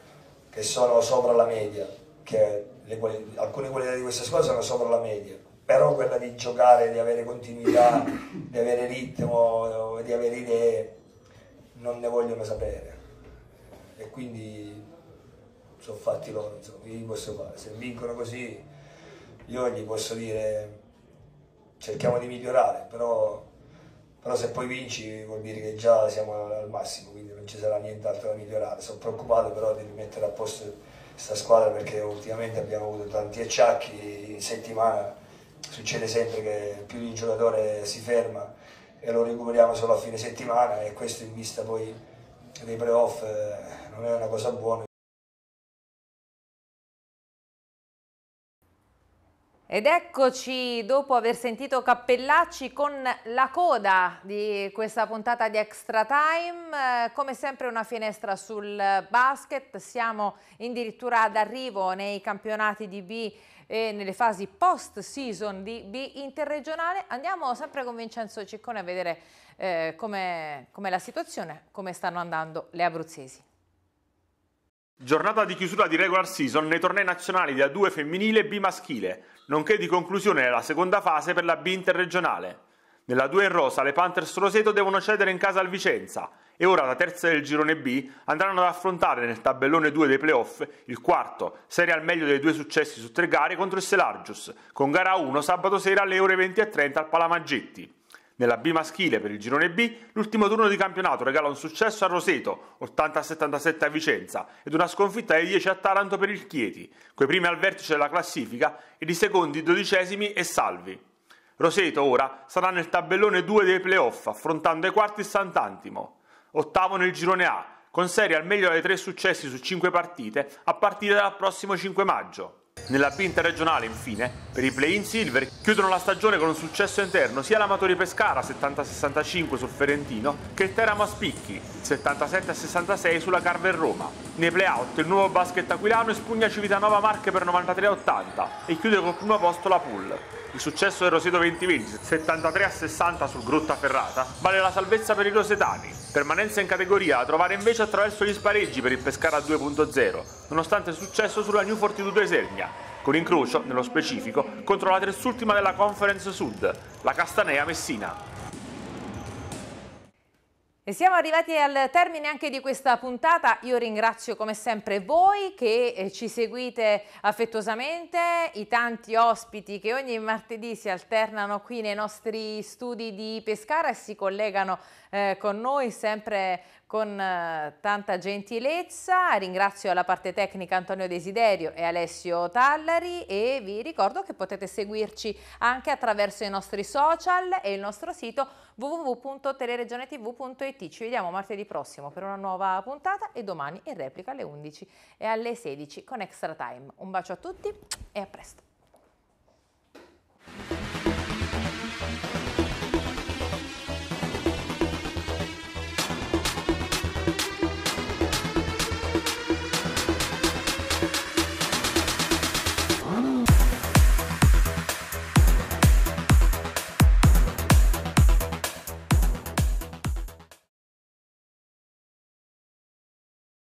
che sono sopra la media, che quali, alcune qualità di questa squadra sono sopra la media, però quella di giocare, di avere continuità, di avere ritmo, di avere idee, non ne vogliono sapere. E quindi sono fatti loro, insomma, io gli posso fare. Se vincono così, io gli posso dire cerchiamo di migliorare, però, però se poi vinci vuol dire che già siamo al massimo, quindi non ci sarà nient'altro da migliorare. Sono preoccupato però di rimettere a posto questa squadra perché ultimamente abbiamo avuto tanti acciacchi in settimana, succede sempre che più di un giocatore si ferma e lo recuperiamo solo a fine settimana e questo in vista poi dei playoff eh, non è una cosa buona, Ed eccoci dopo aver sentito Cappellacci con la coda di questa puntata di Extra Time, eh, come sempre una finestra sul basket, siamo addirittura ad arrivo nei campionati di B e nelle fasi post season di B interregionale, andiamo sempre con Vincenzo Ciccone a vedere eh, come è la situazione, come stanno andando le abruzzesi. Giornata di chiusura di regular season nei tornei nazionali di a 2 femminile e B maschile nonché di conclusione nella seconda fase per la B interregionale. Nella 2 in rosa le Panthers Roseto devono cedere in casa al Vicenza e ora la terza del girone B andranno ad affrontare nel tabellone 2 dei playoff il quarto, serie al meglio dei due successi su tre gare contro il Selargius, con gara 1 sabato sera alle ore 20.30 al Palamaggetti. Nella B maschile per il girone B, l'ultimo turno di campionato regala un successo a Roseto, 80-77 a Vicenza, ed una sconfitta ai 10 a Taranto per il Chieti, coi primi al vertice della classifica ed i secondi dodicesimi e salvi. Roseto ora sarà nel tabellone 2 dei playoff, affrontando i quarti Sant'Antimo. Ottavo nel girone A, con serie al meglio dei tre successi su cinque partite a partire dal prossimo 5 maggio. Nella B interregionale, infine, per i play-in silver chiudono la stagione con un successo interno sia l'Amatori Pescara 70-65 sul Ferentino che il Teramo Spicchi 77-66 sulla Carver Roma. Nei play-out il nuovo basket aquilano espugna Civitanova Marche per 93-80 e chiude col primo posto la Pull. Il successo del Roseto 2020, 73 a 60 sul Grotta Ferrata, vale la salvezza per i rosetani. Permanenza in categoria a trovare invece attraverso gli spareggi per il Pescara 2.0, nonostante il successo sulla New Fortitude Esernia, con incrocio, nello specifico, contro la terzultima della Conference Sud, la Castanea Messina. E siamo arrivati al termine anche di questa puntata, io ringrazio come sempre voi che eh, ci seguite affettuosamente, i tanti ospiti che ogni martedì si alternano qui nei nostri studi di Pescara e si collegano eh, con noi sempre con eh, tanta gentilezza. Ringrazio la parte tecnica Antonio Desiderio e Alessio Tallari e vi ricordo che potete seguirci anche attraverso i nostri social e il nostro sito www.teleregionetv.it. Ci vediamo martedì prossimo per una nuova puntata e domani in replica alle 11 e alle 16 con Extra Time. Un bacio a tutti e a presto.